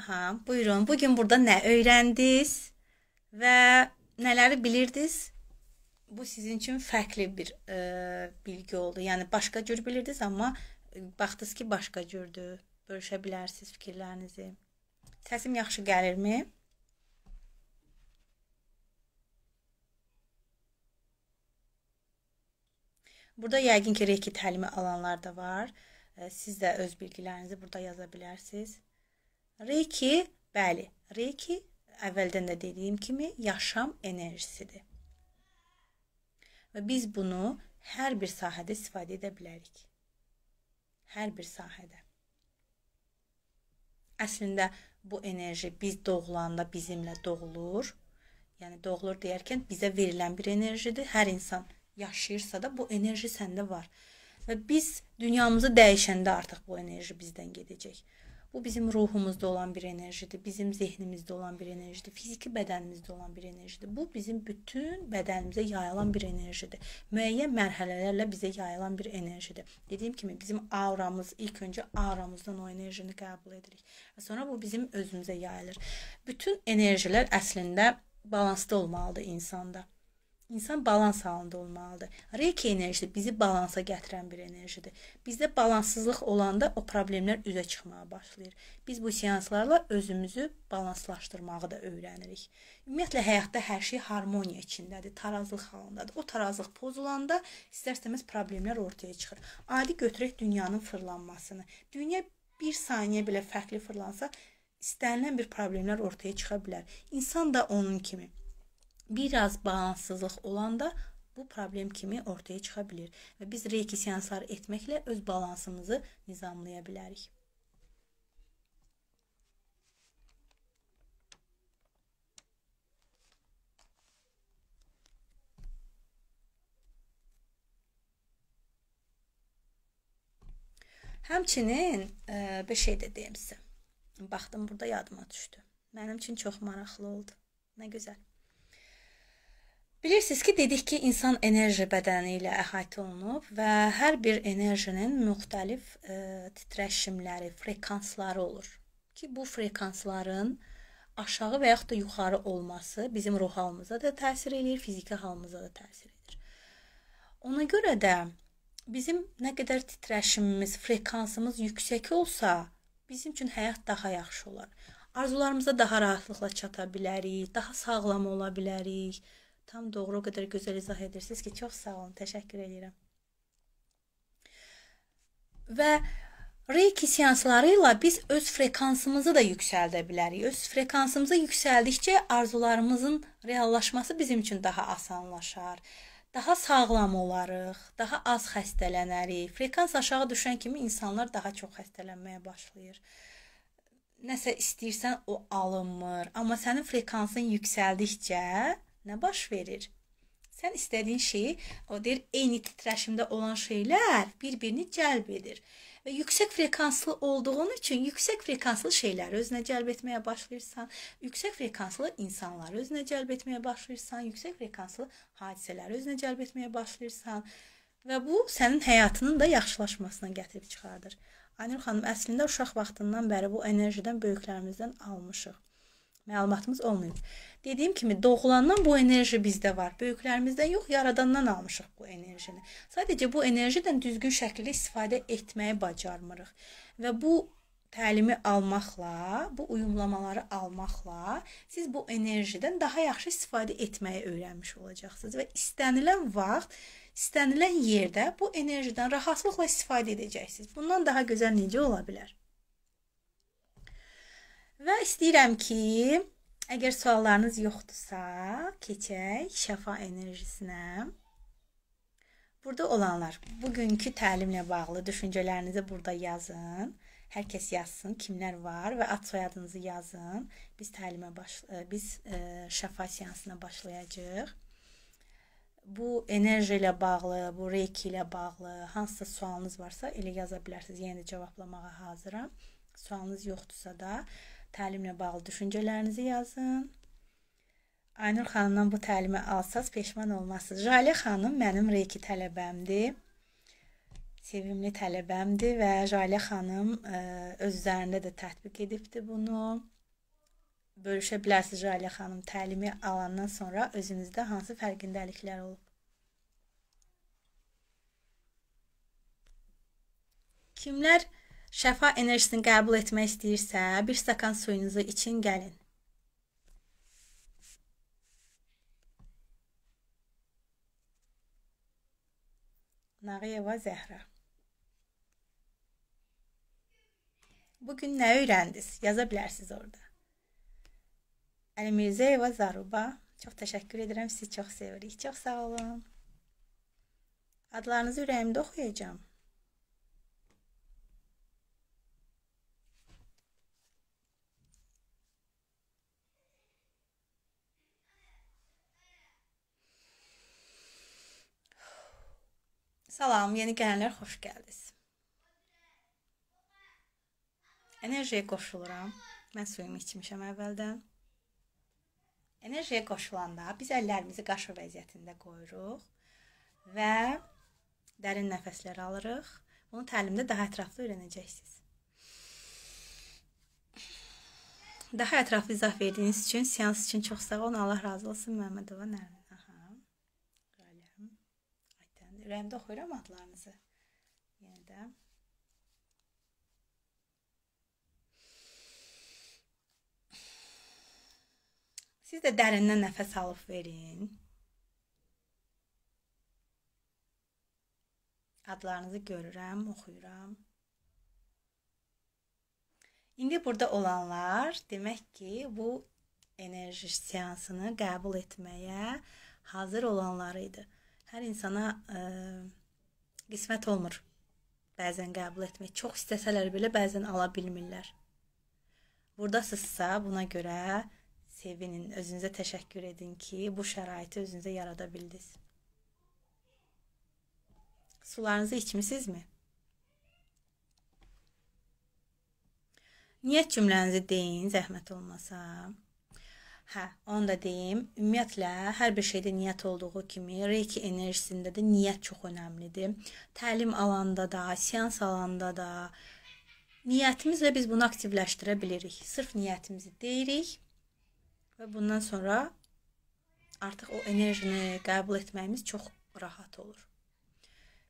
Aha, buyurun. Bu gün burada nə öyrəndiniz və nələri bilirdiniz? bu sizin üçün fərqli bir e, bilgi oldu. Yəni başqa cür bilirdiniz, amma e, baxdınız ki, başqa cürdür. Bölüşə bilərsiniz fikirlərinizi. Səsim yaxşı gəlirmi? Burada yəqin ki, Reiki təlimi alanlar da var. E, siz də öz bilgilərinizi burada yaza bilərsiniz. Reiki, bəli, Reiki əvvəldən də dediyim kimi yaşam enerjisidir. Və biz bunu hər bir sahədə istifadə edə bilərik. Hər bir sahədə. Əslində bu enerji biz doğulanda bizimlə doğulur. Yəni doğulur deyərkən bizə verilən bir enerjidir. Hər insan yaşayırsa da bu enerji səndə var. Və biz dünyamızı dəyişəndə artıq bu enerji bizdən gedəcək. Bu bizim ruhumuzda olan bir enerjidir, bizim zehnimizdə olan bir enerjidir, fiziki bədənimizdə olan bir enerjidir. Bu bizim bütün bədənimizə yayılan bir enerjidir. Müəyyən mərhələlərlə bizə yayılan bir enerjidir. Dediyim kimi bizim auramız ilk öncə auramızdan o enerjini qəbul edirik və sonra bu bizim özümüzə yayılır. Bütün enerjilər əslində balansda olmalıdır insanda. İnsan balans halında olmalıdır. Reiki enerjisi bizi balansa gətirən bir enerjidir. Bizdə balanssızlıq olanda o problemlər üzə çıxmağa başlayır. Biz bu seanslarla özümüzü balanslaşdırmağı da öyrənirik. Ümumiyyətlə həyatda hər şey harmoniya içindədir, tarazlıq halındadır. O tarazlıq pozulanda istər-istəməz problemlər ortaya çıxır. Adi götürək dünyanın fırlanmasını. Dünya 1 saniyə belə fərqli fırlansa, istənilən bir problemlər ortaya çıxa bilər. İnsan da onun kimi biraz balansızlıq olanda bu problem kimi ortaya çıxa bilər və biz reiki seansları etməklə öz balansımızı nizamlaya bilərik. Həmçinin e, bir şey də deyim sizə. Baxdım burada yadıma düşdü. Mənim üçün çox maraqlı oldu. Nə gözəl. Bilirsiniz ki, dedik ki, insan enerji bədəni ilə əhatə olunub və hər bir enerjinin müxtəlif e, titrəşimləri, frekansları olur. Ki, bu frekansların aşağı və yaxud da yuxarı olması bizim ruh halımıza da təsir eləyir, fiziki halımıza da təsir edir. Ona görə də bizim nə qədər titrəşimimiz, frekansımız yüksək olsa, bizim üçün həyat daha yaxşı olar. Arzularımıza daha rahatlıqla çata bilərik, daha sağlam ola bilərik tam doğru o qədər gözəl izah edirsiniz ki, çox sağ olun. Təşəkkür edirəm. Və Reiki seansları ilə biz öz frekansımızı da yüksəldə bilərik. Öz frekansımızı yüksəldikcə arzularımızın reallaşması bizim üçün daha asanlaşar. Daha sağlam olarıq, daha az xəstələnərik. Frekans aşağı düşən kimi insanlar daha çox xəstələnməyə başlayır nəsə istəyirsən o alınmır. Amma sənin frekansın yüksəldikcə nə baş verir? Sən istədiyin şeyi, o deyir, eyni titrəşimdə olan şeylər bir-birini cəlb edir. Və yüksək frekanslı olduğun üçün yüksək frekanslı şeyləri özünə cəlb etməyə başlayırsan, yüksək frekanslı insanları özünə cəlb etməyə başlayırsan, yüksək frekanslı hadisələri özünə cəlb etməyə başlayırsan və bu sənin həyatının da yaxşılaşmasına gətirib çıxardır. Aynur xanım, əslində uşaq vaxtından bəri bu enerjidən böyüklərimizdən almışıq. Məlumatımız olmayıb. Dediyim kimi doğulandan bu enerji bizdə var. Böyüklərimizdən yox, yaradandan almışıq bu enerjini. Sadəcə bu enerjidən düzgün şəkildə istifadə etməyi bacarmırıq. Və bu təlimi almaqla, bu uyumlamaları almaqla siz bu enerjidən daha yaxşı istifadə etməyi öyrənmiş olacaqsınız və istənilən vaxt, istənilən yerdə bu enerjidən rahatlıqla istifadə edəcəksiniz. Bundan daha gözəl necə ola bilər? Və istəyirəm ki, Əgər suallarınız yoxdursa, keçək şəfa enerjisinə. Burada olanlar, bugünkü təlimlə bağlı düşüncələrinizi burada yazın. Hər kəs yazsın, kimlər var və ad soyadınızı yazın. Biz təlimə baş e, biz e, şəfa seansına başlayacağıq. Bu enerji ilə bağlı, bu reiki ilə bağlı hansısa sualınız varsa elə yaza bilərsiniz. Yenə yəni də cavablamağa hazıram. Sualınız yoxdursa da Təlimlə bağlı düşüncələrinizi yazın. Aynur xanımdan bu təlimi alsaz peşman olmazsınız. Jalə xanım mənim Reiki tələbəmdir. Sevimli tələbəmdir və Jalə xanım ə, e, öz üzərində də tətbiq edibdi bunu. Bölüşə bilərsiniz Jalə xanım təlimi alandan sonra özünüzdə hansı fərqindəliklər olub? Kimlər şəfa enerjisini qəbul etmək istəyirsə, bir stəkan suyunuzu için gəlin. Nağiyeva Zəhra Bugün nə öyrəndiniz? Yaza bilərsiniz orada. Əli Mirzəyeva Zaruba Çox təşəkkür edirəm, sizi çox sevirik. Çox sağ olun. Adlarınızı ürəyimdə oxuyacağam. Salam, yeni gələnlər xoş gəldiniz. Enerjiyə qoşuluram. Mən suyumu içmişəm əvvəldən. Enerjiyə qoşulanda biz əllərimizi qaşıq vəziyyətində qoyuruq və dərin nəfəslər alırıq. Bunu təlimdə daha ətraflı öyrənəcəksiniz. Daha ətraflı izah verdiyiniz üçün, seans üçün çox sağ olun. Allah razı olsun Məmmədova Nərmin. Ürəyimdə oxuyuram adlarınızı. Yenə yəni də. Siz də dərindən nəfəs alıb verin. Adlarınızı görürəm, oxuyuram. İndi burada olanlar demək ki, bu enerji seansını qəbul etməyə hazır olanlar idi. Hər insana ə, e, qismət olmur. Bəzən qəbul etmək çox istəsələr belə bəzən ala bilmirlər. Burdasınızsa, buna görə sevinin, özünüzə təşəkkür edin ki, bu şəraiti özünüzə yarada bildiniz. Sularınızı içmisinizmi? Niyyət cümlənizi deyin, zəhmət olmasa. Hə, onu da deyim. Ümumiyyətlə hər bir şeydə niyyət olduğu kimi, Reiki enerjisində də niyyət çox əhəmilidir. Təlim alanda da, seans alanda da niyyətimizlə biz bunu aktivləşdirə bilərik. Sırf niyyətimizi deyirik və bundan sonra artıq o enerjini qəbul etməyimiz çox rahat olur.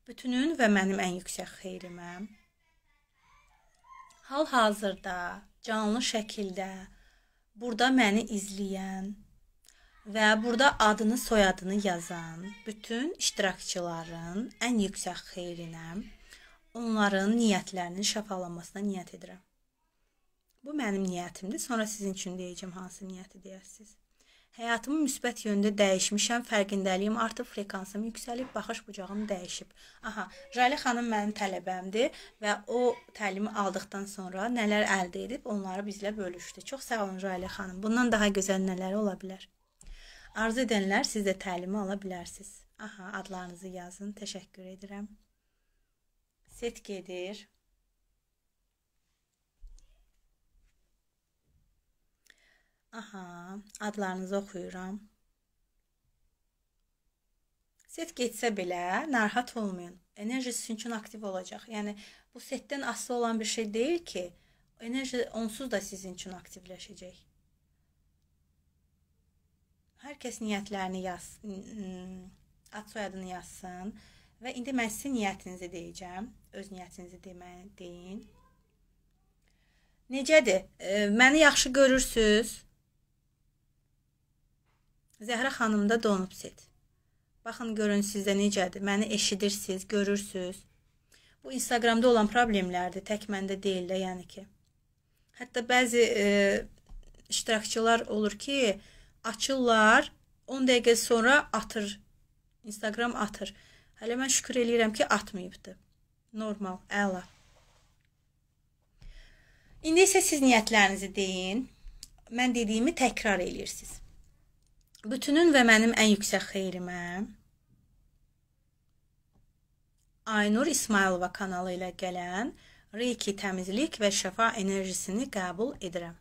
Bütünün və mənim ən yüksək xeyrimə hal-hazırda canlı şəkildə burada məni izləyən və burada adını, soyadını yazan bütün iştirakçıların ən yüksək xeyrinə, onların niyyətlərinin şəfalanmasına niyyət edirəm. Bu mənim niyyətimdir. Sonra sizin üçün deyəcəm hansı niyyəti deyəsiz. Həyatımı müsbət yöndə dəyişmişəm, fərqindəliyim artıb, frekansım yüksəlib, baxış bucağım dəyişib. Aha, Jalə xanım mənim tələbəmdir və o təlimi aldıqdan sonra nələr əldə edib onları bizlə bölüşdü. Çox sağ olun Jalə xanım. Bundan daha gözəl nələr ola bilər? Arzu edənlər siz də təlimi ala bilərsiniz. Aha, adlarınızı yazın. Təşəkkür edirəm. Set gedir. Aha, adlarınızı oxuyuram. Set getsə belə narahat olmayın. Enerji sizin üçün aktiv olacaq. Yəni bu setdən asılı olan bir şey deyil ki, enerji onsuz da sizin üçün aktivləşəcək. Hər kəs niyyətlərini yazsın, ad soyadını yazsın və indi mən sizin niyyətinizi deyəcəm. Öz niyyətinizi deməyin, deyin. Necədir? Məni yaxşı görürsüz? Zəhra xanım da donub sit. Baxın görün sizdə necədir. Məni eşidirsiz, görürsüz. Bu Instagramda olan problemlərdir, tək məndə deyil də, yəni ki. Hətta bəzi e, iştirakçılar olur ki, açırlar, 10 dəqiqə sonra atır. Instagram atır. Hələ mən şükür eləyirəm ki, atmayıbdı. Normal, əla. İndi isə siz niyyətlərinizi deyin. Mən dediyimi təkrar eləyirsiniz. Bütünün və mənim ən yüksək xeyrimə Aynur İsmailova kanalı ilə gələn Reiki təmizlik və şəfa enerjisini qəbul edirəm.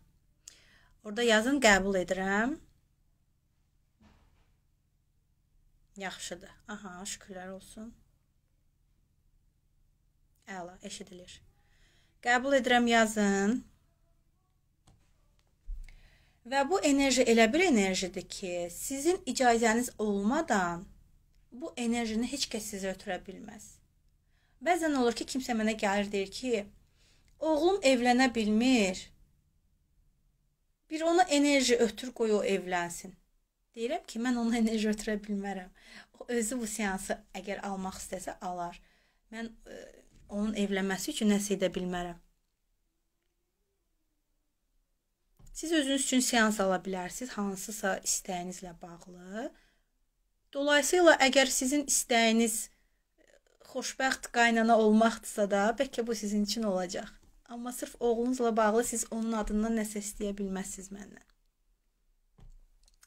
Orada yazın qəbul edirəm. Yaxşıdır. Aha, şükürlər olsun. Əla, eşidilir. Qəbul edirəm yazın. Və bu enerji elə bir enerjidir ki, sizin icazəniz olmadan bu enerjini heç kəs sizə ötürə bilməz. Bəzən olur ki, kimsə mənə gəlir deyir ki, oğlum evlənə bilmir. Bir ona enerji ötür qoy o evlənsin. Deyirəm ki, mən ona [laughs] enerji ötürə bilmərəm. O özü bu seansı əgər almaq istəsə alar. Mən ə, e, onun evlənməsi üçün nəsə edə bilmərəm. Siz özünüz üçün seans ala bilərsiniz hansısa istəyinizlə bağlı. Dolayısıyla əgər sizin istəyiniz e, xoşbəxt qaynana olmaqdırsa da, bəlkə bu sizin üçün olacaq. Amma sırf oğlunuzla bağlı siz onun adından nəsə istəyə bilməzsiniz məndən.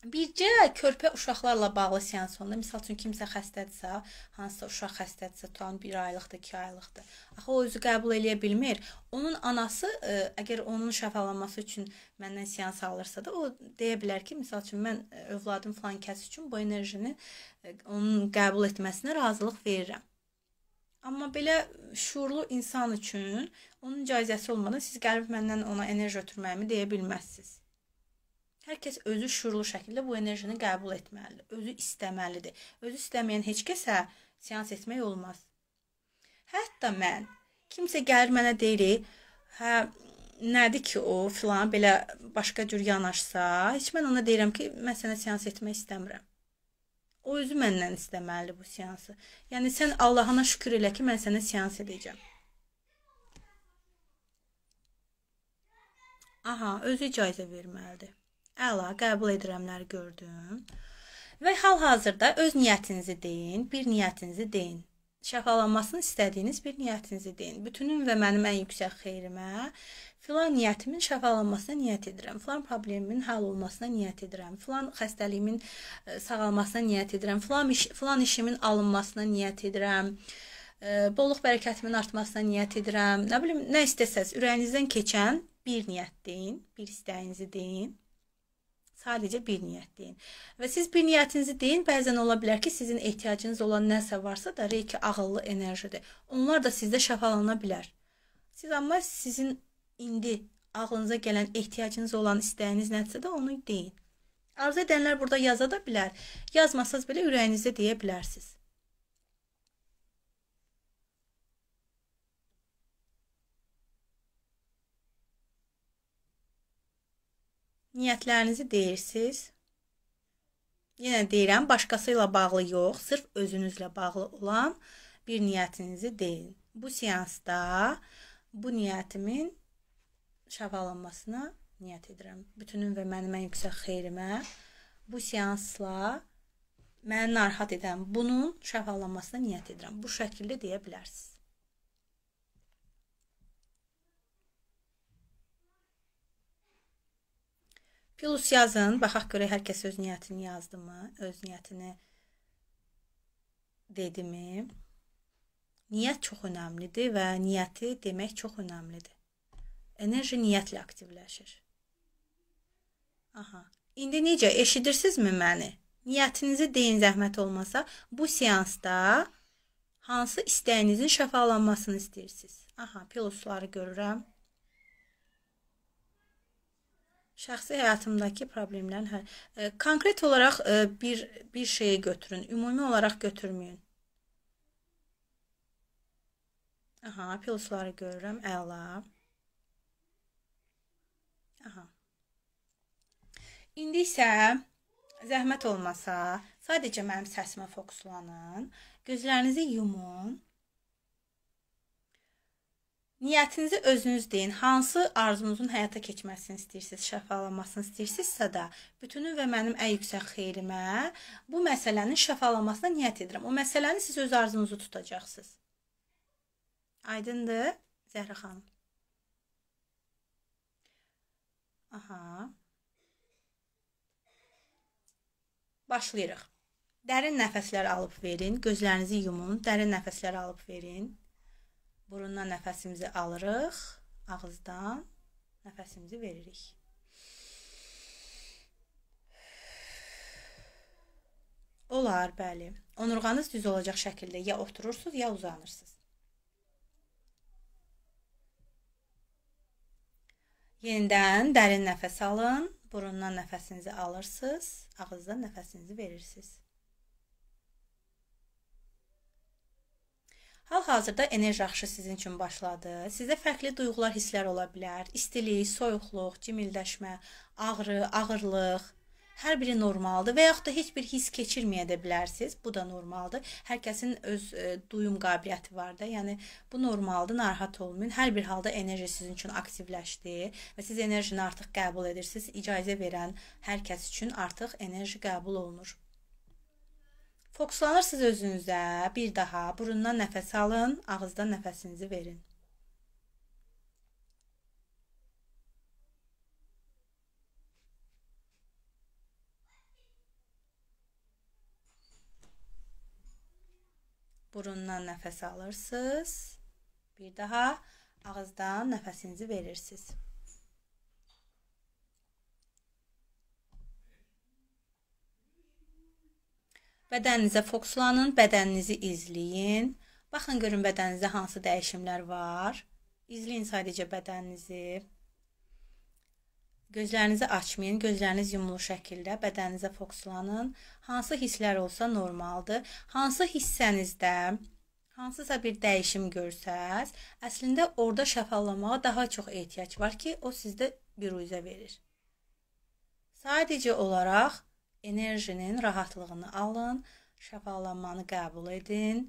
Bircə körpə uşaqlarla bağlı seans olanda, məsəl üçün kimsə xəstədirsə, hansısa uşaq xəstədirsə, tutan 1 aylıqdır, 2 aylıqdır. Axı o özü qəbul eləyə bilmir. Onun anası ə, e, əgər onun şəfalanması üçün məndən seans alırsa da, o deyə bilər ki, məsəl üçün mən övladım falan kəs üçün bu enerjini e, onun qəbul etməsinə razılıq verirəm. Amma belə şuurlu insan üçün onun icazəsi olmadan siz gəlib məndən ona enerji ötürməyimi deyə bilməzsiniz. Hər kəs özü şüurlu şəkildə bu enerjini qəbul etməlidir, özü istəməlidir. Özü istəməyən heç kəsə seans etmək olmaz. Hətta mən kimsə gəlir mənə deyir, hə nədir ki o filan belə başqa cür yanaşsa, heç mən ona deyirəm ki, mən sənə seans etmək istəmirəm. O özü məndən istəməlidir bu seansı. Yəni sən Allahına şükür elə ki, mən sənə seans edəcəm. Aha, özü icazə verməlidir. Əla, qəbul edirəmlər gördüm. Və hal-hazırda öz niyyətinizi deyin, bir niyyətinizi deyin. Şəfalanmasını istədiyiniz bir niyyətinizi deyin. Bütünün və mənim ən yüksək xeyrimə filan niyyətimin şəfalanmasına niyyət edirəm. Filan problemimin həll olmasına niyyət edirəm. Filan xəstəliyimin e, sağalmasına niyyət edirəm. Filan iş, filan işimin alınmasına niyyət edirəm e, bolluq bərəkətimin artmasına niyyət edirəm. Nə bilim, nə istəsəz, ürəyinizdən keçən bir niyyət deyin, bir istəyinizi deyin. Sadəcə bir niyyət deyin. Və siz bir niyyətinizi deyin. Bəzən ola bilər ki, sizin ehtiyacınız olan nəsə varsa da Reiki ağıllı enerjidir. Onlar da sizdə şəfalana bilər. Siz amma sizin indi ağlınıza gələn ehtiyacınız olan istəyiniz nədirsə də onu deyin. Arzu edənlər burada yaza da bilər. Yazmasaz belə ürəyinizdə deyə bilərsiniz. niyyətlərinizi deyirsiniz. Yenə deyirəm, başqası ilə bağlı yox, sırf özünüzlə bağlı olan bir niyyətinizi deyin. Bu seansda bu niyyətimin şəfalanmasına niyyət edirəm. Bütünün və mənim ən yüksək xeyrimə bu seansla məni narahat edən bunun şəfalanmasına niyyət edirəm. Bu şəkildə deyə bilərsiniz. Pilus yazın. Baxaq görək hər kəs öz niyyətini yazdımı? Öz niyyətini dedimi? Niyyət çox önəmlidir və niyyəti demək çox önəmlidir. Enerji niyyətlə aktivləşir. Aha. İndi necə eşidirsinizmi məni? Niyyətinizi deyin zəhmət olmasa. Bu seansda hansı istəyinizin şəfalanmasını istəyirsiniz? Aha, pilusları görürəm. Şəxsi həyatımdakı problemlərin hə, ə, e, konkret olaraq ə, e, bir bir şeyə götürün, ümumi olaraq götürməyin. Aha, plusları görürəm. Əla. Aha. İndi isə zəhmət olmasa, sadəcə mənim səsimə fokuslanın. Gözlərinizi yumun. Niyyətinizi özünüz deyin. Hansı arzunuzun həyata keçməsini istəyirsiniz, şəfalanmasını istəyirsinizsə də, bütünün və mənim ən yüksək xeyrimə bu məsələnin şəfalanmasına niyyət edirəm. O məsələni siz öz arzunuzu tutacaqsınız. Aydındır, Zəhra xanım? Aha. Başlayırıq. Dərin nəfəslər alıb verin, gözlərinizi yumun, dərin nəfəslər alıb verin. Burundan nəfəsimizi alırıq, ağızdan nəfəsimizi veririk. Olar, bəli. Onurğanız düz olacaq şəkildə ya oturursunuz, ya uzanırsınız. Yenidən dərin nəfəs alın. Burundan nəfəsinizi alırsınız, ağızdan nəfəsinizi verirsiniz. Hal-hazırda enerji axışı sizin üçün başladı. Sizdə fərqli duyğular, hisslər ola bilər. İstilik, soyuqluq, cimildəşmə, ağrı, ağırlıq. Hər biri normaldır və yaxud da heç bir hiss keçirməyə də bilərsiniz. Bu da normaldır. Hər kəsin öz e, duyum qabiliyyəti var da. Yəni bu normaldır, narahat olmayın. Hər bir halda enerji sizin üçün aktivləşdi və siz enerjini artıq qəbul edirsiniz. İcazə verən hər kəs üçün artıq enerji qəbul olunur. Fokuslanırsınız özünüzə. Bir daha burundan nəfəs alın, ağızdan nəfəsinizi verin. Burundan nəfəs alırsınız. Bir daha ağızdan nəfəsinizi verirsiniz. Bədəninizə fokuslanın, bədəninizi izləyin. Baxın görün bədəninizdə hansı dəyişimlər var. İzləyin sadəcə bədəninizi. Gözlərinizi açmayın, gözləriniz yumulu şəkildə bədəninizə fokuslanın. Hansı hisslər olsa normaldır. Hansı hissənizdə hansısa bir dəyişim görsəz, əslində orada şəffaflamağa daha çox ehtiyac var ki, o sizdə biruzə verir. Sadəcə olaraq enerjinin rahatlığını alın, şəfalanmanı qəbul edin.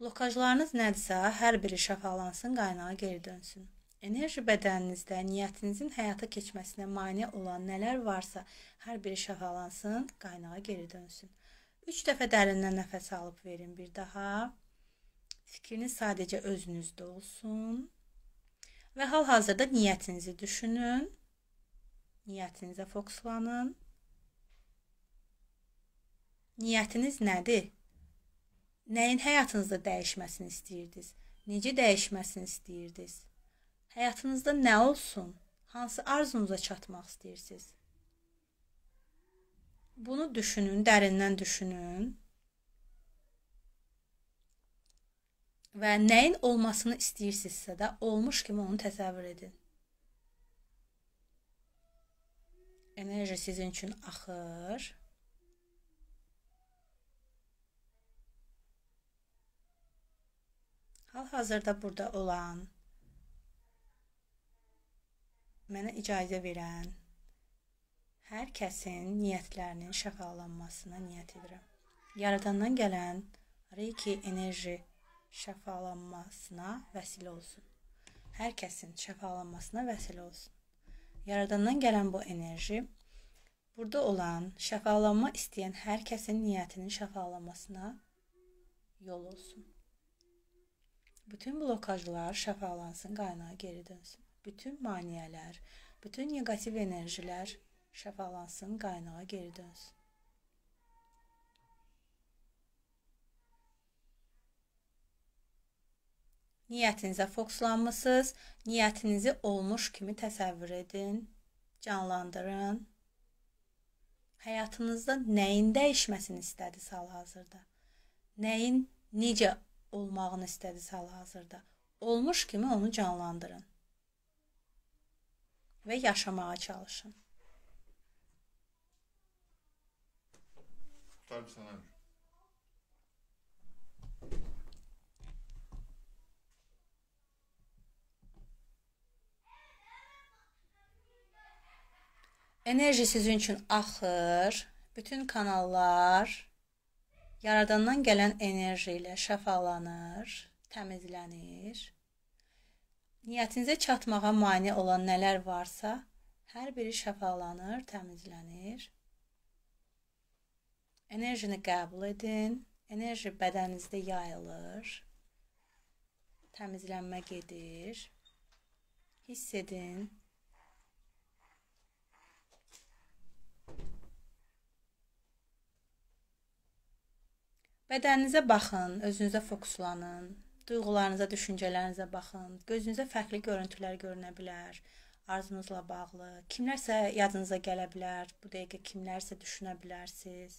Blokajlarınız nədirsə, hər biri şəfalansın, qaynağa geri dönsün. Enerji bədəninizdə niyyətinizin həyata keçməsinə mane olan nələr varsa, hər biri şəfalansın, qaynağa geri dönsün. 3 dəfə dərindən nəfəs alıb verin bir daha. Fikriniz sadəcə özünüzdə olsun. Və hal-hazırda niyyətinizi düşünün. Niyyətinizə fokuslanın. Niyyətiniz nədir? Nəyin həyatınızda dəyişməsini istəyirdiniz? Necə dəyişməsini istəyirdiniz? Həyatınızda nə olsun? Hansı arzunuza çatmaq istəyirsiniz? Bunu düşünün, dərindən düşünün. Və nəyin olmasını istəyirsinizsə də, olmuş kimi onu təsəvvür edin. Enerji sizin üçün axır. hal-hazırda burada olan, mənə icazə verən hər kəsin niyyətlərinin şəfalanmasına niyyət edirəm. Yaradandan gələn Reiki enerji şəfalanmasına vəsilə olsun. Hər kəsin şəfalanmasına vəsilə olsun. Yaradandan gələn bu enerji burada olan, şəfalanma istəyən hər kəsin niyyətinin şəfalanmasına yol olsun. Bütün blokajlar şəfalansın, qaynağa geri dönsün. Bütün maneələr, bütün neqativ enerjilər şəfalansın, qaynağa geri dönsün. Niyyətinizə fokuslanmısınız. Niyyətinizi olmuş kimi təsəvvür edin, canlandırın. Həyatınızda nəyin dəyişməsini istədiniz hal-hazırda? Nəyin necə olmağını istədiz hal-hazırda. Olmuş kimi onu canlandırın və yaşamağa çalışın. Tabii sana. Enerji sizin üçün axır. Bütün kanallar yaradandan gələn enerji ilə şəfalanır, təmizlənir. Niyyətinizə çatmağa mane olan nələr varsa, hər biri şəfalanır, təmizlənir. Enerjini qəbul edin. Enerji bədəninizdə yayılır. Təmizlənmə gedir. Hiss edin. Bədəninizə baxın, özünüzə fokuslanın. Duyğularınıza, düşüncələrinizə baxın. Gözünüzə fərqli görüntülər görünə bilər arzunuzla bağlı. Kimlərsə yadınıza gələ bilər. Bu dəqiqə kimlərsə düşünə bilərsiz.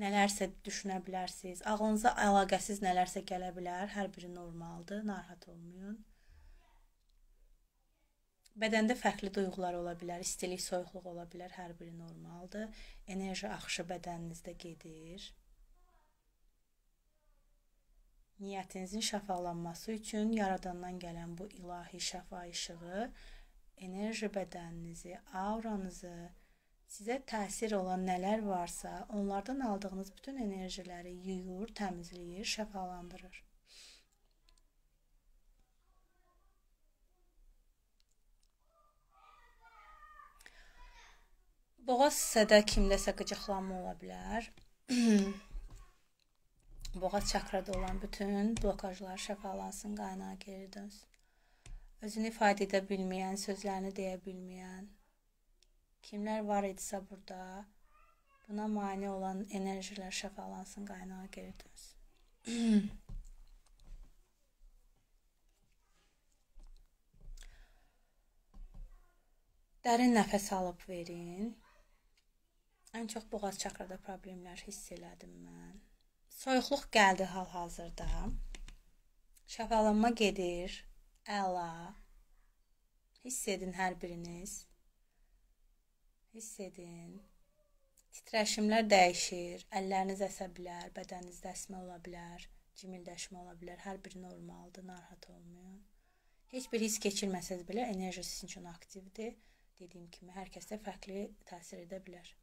Nələrsə düşünə bilərsiz. Ağlınıza əlaqəsiz nələrsə gələ bilər. Hər biri normaldır. Narahat olmayın. Bədəndə fərqli duyğular ola bilər. İstilik, soyuqluq ola bilər. Hər biri normaldır. Enerji axışı bədəninizdə gedir. Niyyətinizin şəfalanması üçün yaradandan gələn bu ilahi şəfa işığı enerji bədəninizi, auranızı, sizə təsir olan nələr varsa, onlardan aldığınız bütün enerjiləri yuyur, təmizləyir, şəfalandırır. Boğaz hissədə kimdəsə qıcıqlanma ola bilər. [clears throat] boğaz çakrada olan bütün blokajlar şəfalansın, qaynağa geri dönsün. Özünü ifadə edə bilməyən, sözlərini deyə bilməyən kimlər var idisə burada, buna mane olan enerjilər şəfalansın, qaynağa geri dönsün. [clears throat] Dərin nəfəs alıb verin. Ən çox boğaz çakrada problemlər hiss elədim mən. Soyuqluq gəldi hal-hazırda. Şəfalanma gedir. Əla. Hiss edin hər biriniz. Hiss edin. Titrəşimlər dəyişir. Əlləriniz əsə bilər, bədəninizdə əsmə ola bilər, cimildəşmə ola bilər. Hər biri normaldır, narahat olmayın. Heç bir hiss keçirməsəz belə enerji sizin üçün aktivdir. Dediyim kimi hər kəsdə fərqli təsir edə bilər.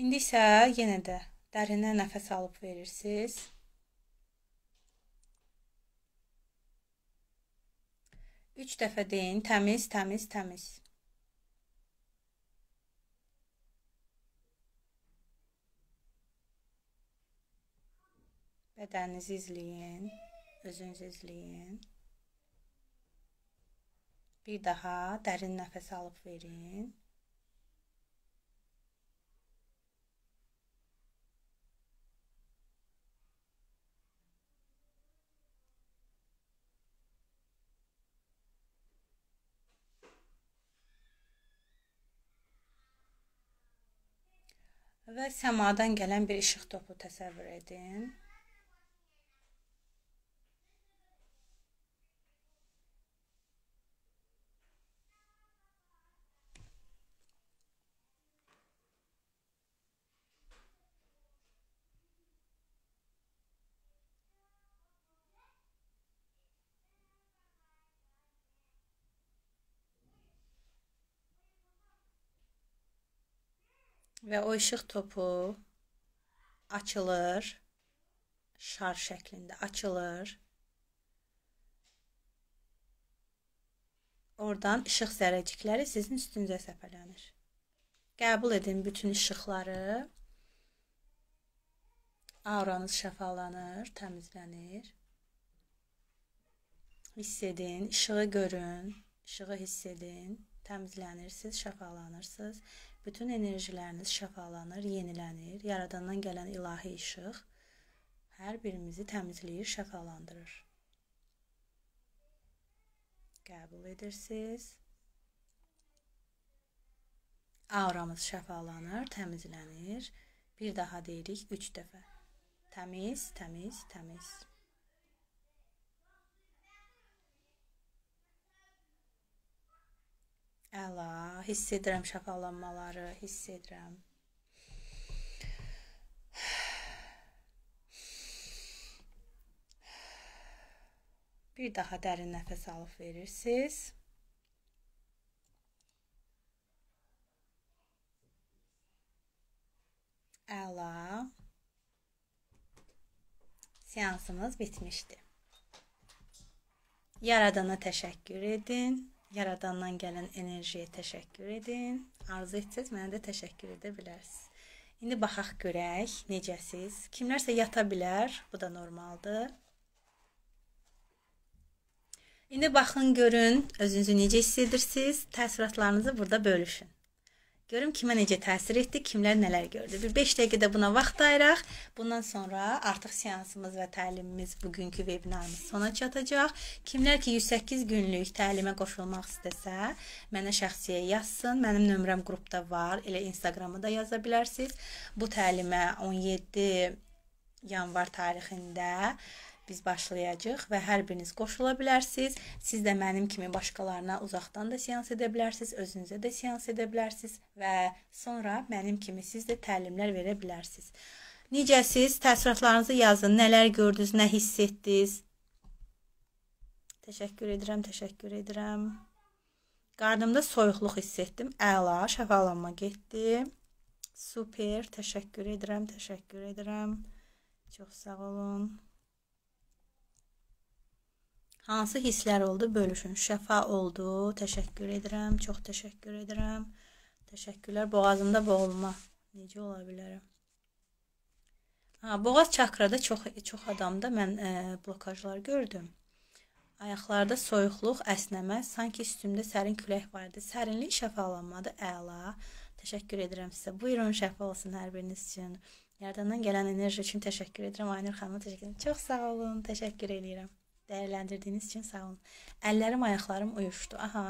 İndi isə yenə də dərinə nəfəs alıb verirsiniz. Üç dəfə deyin, təmiz, təmiz, təmiz. Bədəninizi izləyin, özünüzü izləyin. Bir daha dərin nəfəs alıb verin. və səmadan gələn bir işıq topu təsəvvür edin. və o işıq topu açılır. Şar şəklində açılır. Oradan işıq zərrəcikləri sizin üstünüzə səpələnir. Qəbul edin bütün işıqları. Auranız şəfalanır, təmizlənir. Hiss edin, işığı görün, işığı hiss edin, təmizlənirsiniz, şəfalanırsınız. Bütün enerjiləriniz şəfalanır, yenilənir. Yaradandan gələn ilahi işıq hər birimizi təmizləyir, şəfalandırır. Qəbul edirsiniz. Auramız şəfalanır, təmizlənir. Bir daha deyirik 3 dəfə. Təmiz, təmiz, təmiz. Əla, hiss edirəm şapalanmaları, hiss edirəm. Bir daha dərin nəfəs alıb verirsiniz. Əla. Seansımız bitmişdi. Yaradana təşəkkür edin. Yaradandan gələn enerjiyə təşəkkür edin. Arzu etsəz mənə də təşəkkür edə bilərsiniz. İndi baxaq görək, necəsiz? Kimlərsə yata bilər, bu da normaldır. İndi baxın görün, özünüzü necə hiss edirsiniz? Təəssüratlarınızı burada bölüşün. Görüm kimə necə təsir etdi, kimlər nələr gördü. Bir 5 dəqiqə də buna vaxt ayıraq. Bundan sonra artıq seansımız və təlimimiz bugünkü vebinarımız sona çatacaq. Kimlər ki 108 günlük təlimə qoşulmaq istəsə, mənə şəxsiyə yazsın. Mənim nömrəm qrupda var. Elə Instagramı da yaza bilərsiniz. Bu təlimə 17 yanvar tarixində biz başlayacağıq və hər biriniz qoşula bilərsiniz. Siz də mənim kimi başqalarına uzaqdan da seans edə bilərsiniz, özünüzə də seans edə bilərsiniz və sonra mənim kimi siz də təlimlər verə bilərsiniz. Necəsiz? Təəssüratlarınızı yazın. Nələr gördünüz, nə hiss etdiniz? Təşəkkür edirəm, təşəkkür edirəm. Qarnımda soyuqluq hiss etdim. Əla, şəfalanma getdi. Super, təşəkkür edirəm, təşəkkür edirəm. Çox sağ olun. Hansı hisslər oldu? Bölüşün. Şəfa oldu. Təşəkkür edirəm. Çox təşəkkür edirəm. Təşəkkürlər. Boğazımda boğulma. Necə ola bilərəm? Ha, boğaz çakrada çox çox adamda mən e, blokajlar gördüm. Ayaqlarda soyuqluq, əsnəmə, sanki üstümdə sərin külək var idi. Sərinlik şəfalanmadı. Əla. Təşəkkür edirəm sizə. Buyurun şəfa olsun hər biriniz üçün. Yaradandan gələn enerji üçün təşəkkür edirəm. Aynur xanıma təşəkkür edirəm. Çox sağ olun. Təşəkkür edirəm dəyərləndirdiyiniz üçün sağ olun. Əllərim, ayaqlarım uyuşdu. Aha,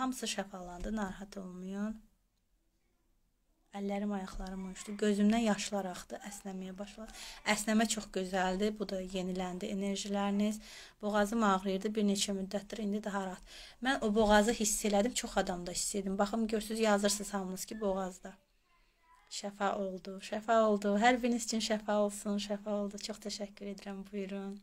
hamısı şəfalandı, narahat olmayın. Əllərim, ayaqlarım uyuşdu. Gözümdən yaşlar axdı, əsnəməyə başladı. Əsnəmə çox gözəldir. Bu da yeniləndi enerjiləriniz. Boğazım ağrıyırdı bir neçə müddətdir. İndi daha rahat. Mən o boğazı hiss elədim. Çox adamda hiss edim. Baxın görürsüz, yazırsınız hamınız ki, boğazda. Şəfa oldu. Şəfa oldu. Hər biriniz üçün şəfa olsun. Şəfa oldu. Çox təşəkkür edirəm. Buyurun.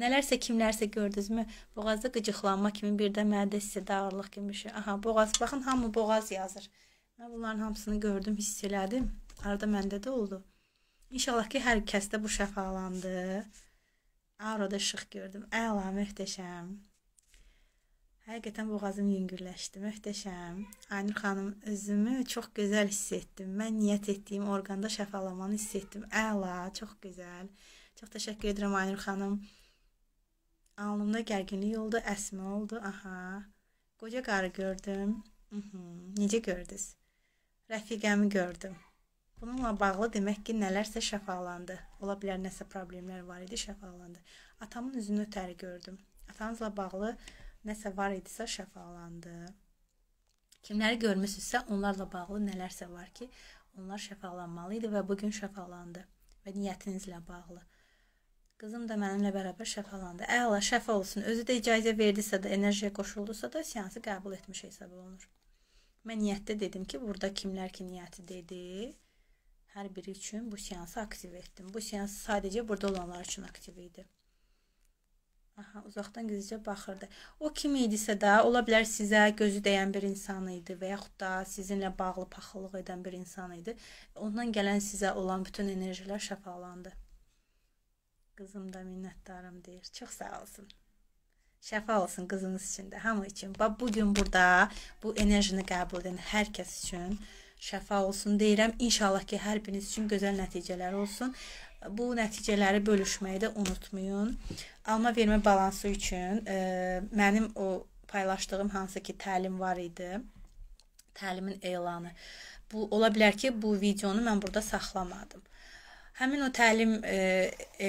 Nələrsə kimlərsə gördünüzmü? Boğazda qıcıqlanma kimi birdə mədə hissi, dağırlıq kimi şey. Aha, boğaz. Baxın, hamı boğaz yazır. Mən bunların hamısını gördüm, hiss elədim. Arada məndə də oldu. İnşallah ki, hər kəsdə bu şəfalandı. Arada işıq gördüm. Əla, möhtəşəm. Həqiqətən boğazım yüngülləşdi. Möhtəşəm. Aynur xanım, özümü çox gözəl hiss etdim. Mən niyyət etdiyim orqanda şəfalamanı hiss etdim. Əla, çox gözəl. Çox təşəkkür edirəm Aynur xanım. Alnımda gərginlik oldu, əsmə oldu. Aha. Qoca qarı gördüm. Mhm. Necə gördünüz? Rəfiqəmi gördüm. Bununla bağlı demək ki, nələrsə şəfalandı. Ola bilər nəsə problemlər var idi, şəfalandı. Atamın üzünü ötəri gördüm. Atanızla bağlı nəsə var idisə şəfalandı. Kimləri görmüsünüzsə, onlarla bağlı nələrsə var ki, onlar şəfalanmalı idi və bu gün şəfalandı və niyyətinizlə bağlı. Qızım da mənimlə bərabər şəfalandı. Əla, şəfa olsun. Özü də icazə verdisə də, enerjiyə qoşuldusa da seansı qəbul etmiş hesab olunur. Mən niyyətdə dedim ki, burada kimlər ki niyyəti dedi, hər biri üçün bu seansı aktiv etdim. Bu seans sadəcə burada olanlar üçün aktiv idi. Aha, uzaqdan gizlicə baxırdı. O kim idisə də, ola bilər sizə gözü dəyən bir insan idi və yaxud da sizinlə bağlı paxıllıq edən bir insan idi. Ondan gələn sizə olan bütün enerjilər şəfalandı. Qızım da minnətdarım deyir. Çox sağ olsun. Şəfa olsun qızınız üçün də, hamı üçün. Bax bu gün burada bu enerjini qəbul edən hər kəs üçün şəfa olsun deyirəm. İnşallah ki, hər biriniz üçün gözəl nəticələr olsun. Bu nəticələri bölüşməyi də unutmayın. Alma vermə balansı üçün e, mənim o paylaşdığım hansı ki, təlim var idi. Təlimin elanı. Bu ola bilər ki, bu videonu mən burada saxlamadım. Həmin o təlim e,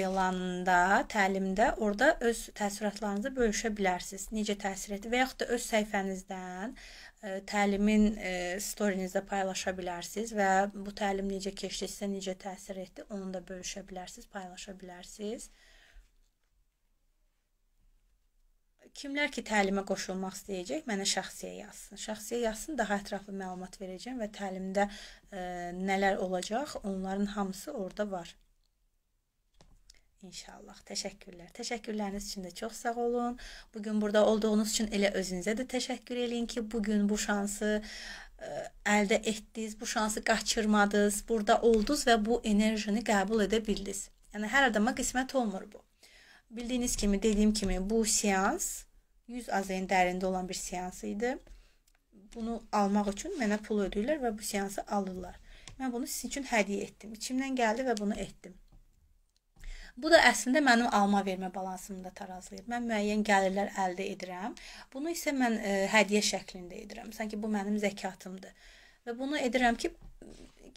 elanında, təlimdə orada öz təəssüratlarınızı bölüşə bilərsiniz. Necə təsir etdi və yaxud da öz səhifənizdən e, təlimin e, storinizdə paylaşa bilərsiniz və bu təlim necə keçdi, sizə necə təsir etdi, onu da bölüşə bilərsiniz, paylaşa bilərsiniz. kimlər ki təlimə qoşulmaq istəyəcək, mənə şəxsiyə yazsın. Şəxsiyə yazsın, daha ətraflı məlumat verəcəm və təlimdə ə, e, nələr olacaq, onların hamısı orada var. İnşallah. Təşəkkürlər. Təşəkkürləriniz üçün də çox sağ olun. Bu gün burada olduğunuz üçün elə özünüzə də təşəkkür eləyin ki, bu gün bu şansı ə, e, əldə etdiniz, bu şansı qaçırmadınız, burada oldunuz və bu enerjini qəbul edə bildiniz. Yəni hər adama qismət olmur bu. Bildiğiniz kimi dediğim kimi bu seans 100 AZN dərində olan bir seans idi. Bunu almaq üçün mənə pul ödəyirlər və bu seansı alırlar. Mən bunu sizin üçün hədiyyə etdim. İçimdən gəldi və bunu etdim. Bu da əslində mənim alma-vermə balansımı da tarazlayır. Mən müəyyən gəlirlər əldə edirəm. Bunu isə mən e, hədiyyə şəklində edirəm. Sanki bu mənim zəkatımdır. Və bunu edirəm ki,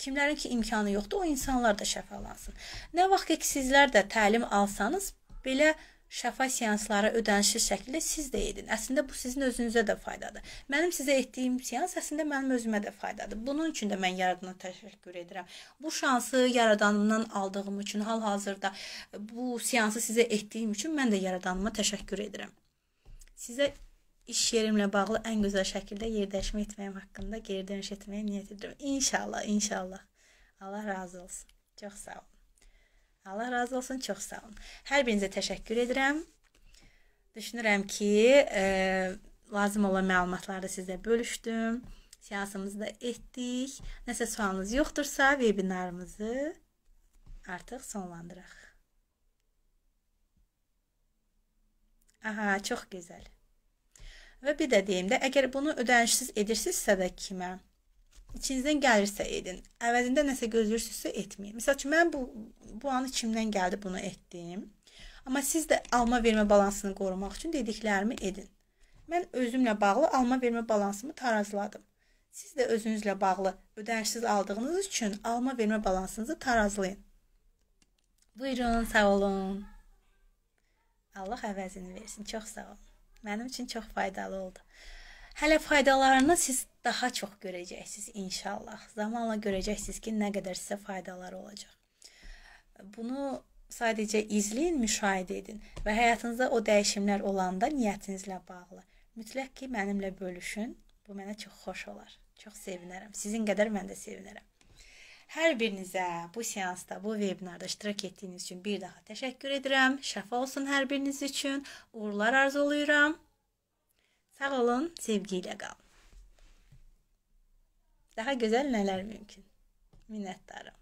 kimlərin ki imkanı yoxdur, o insanlar da şəfalansın. Nə vaxt ki sizlər də təlim alsanız, belə şəfa seansları ödənişli şəkildə siz də edin. Əslində bu sizin özünüzə də faydadır. Mənim sizə etdiyim seans əslində mənim özümə də faydadır. Bunun üçün də mən yaradana təşəkkür edirəm. Bu şansı yaradanımdan aldığım üçün, hal-hazırda bu seansı sizə etdiyim üçün mən də yaradanıma təşəkkür edirəm. Sizə iş yerimlə bağlı ən gözəl şəkildə yerdəşmə etməyim haqqında geri dönüş etməyə niyyət edirəm. İnşallah, inşallah. Allah razı olsun. Çox sağ olun. Allah razı olsun, çox sağ olun. Hər birinizə təşəkkür edirəm. Düşünürəm ki, e, lazım olan məlumatları sizlə bölüşdüm. Seansımızı da etdik. Nəsə sualınız yoxdursa, vebinarımızı artıq sonlandıraq. Aha, çox gözəl. Və bir də deyim də, əgər bunu ödənişsiz edirsinizsə də kimə, İçinizdən gəlirsə edin. Əvəzində nəsə gözləyirsinizsə etməyin. Məsəl üçün mən bu bu anı kimdən gəldi bunu etdim. Amma siz də alma-vermə balansını qorumaq üçün dediklərimi edin. Mən özümlə bağlı alma-vermə balansımı tarazladım. Siz də özünüzlə bağlı ödənişsiz aldığınız üçün alma-vermə balansınızı tarazlayın. Buyurun, sağ olun. Allah əvəzini versin. Çox sağ olun. Mənim üçün çox faydalı oldu. Hələ faydalarını siz daha çox görəcəksiniz inşallah. Zamanla görəcəksiniz ki, nə qədər sizə faydaları olacaq. Bunu sadəcə izləyin, müşahidə edin və həyatınızda o dəyişimlər olanda niyyətinizlə bağlı mütləq ki, mənimlə bölüşün. Bu mənə çox xoş olar. Çox sevinərəm. Sizin qədər mən də sevinərəm. Hər birinizə bu seansda, bu vebinarda iştirak etdiyiniz üçün bir daha təşəkkür edirəm. Şəfa olsun hər biriniz üçün. Uğurlar arzulayıram. Sağ olun, sevgiyle qalın. Daha gözəl nələr mümkün? Minnətdarım.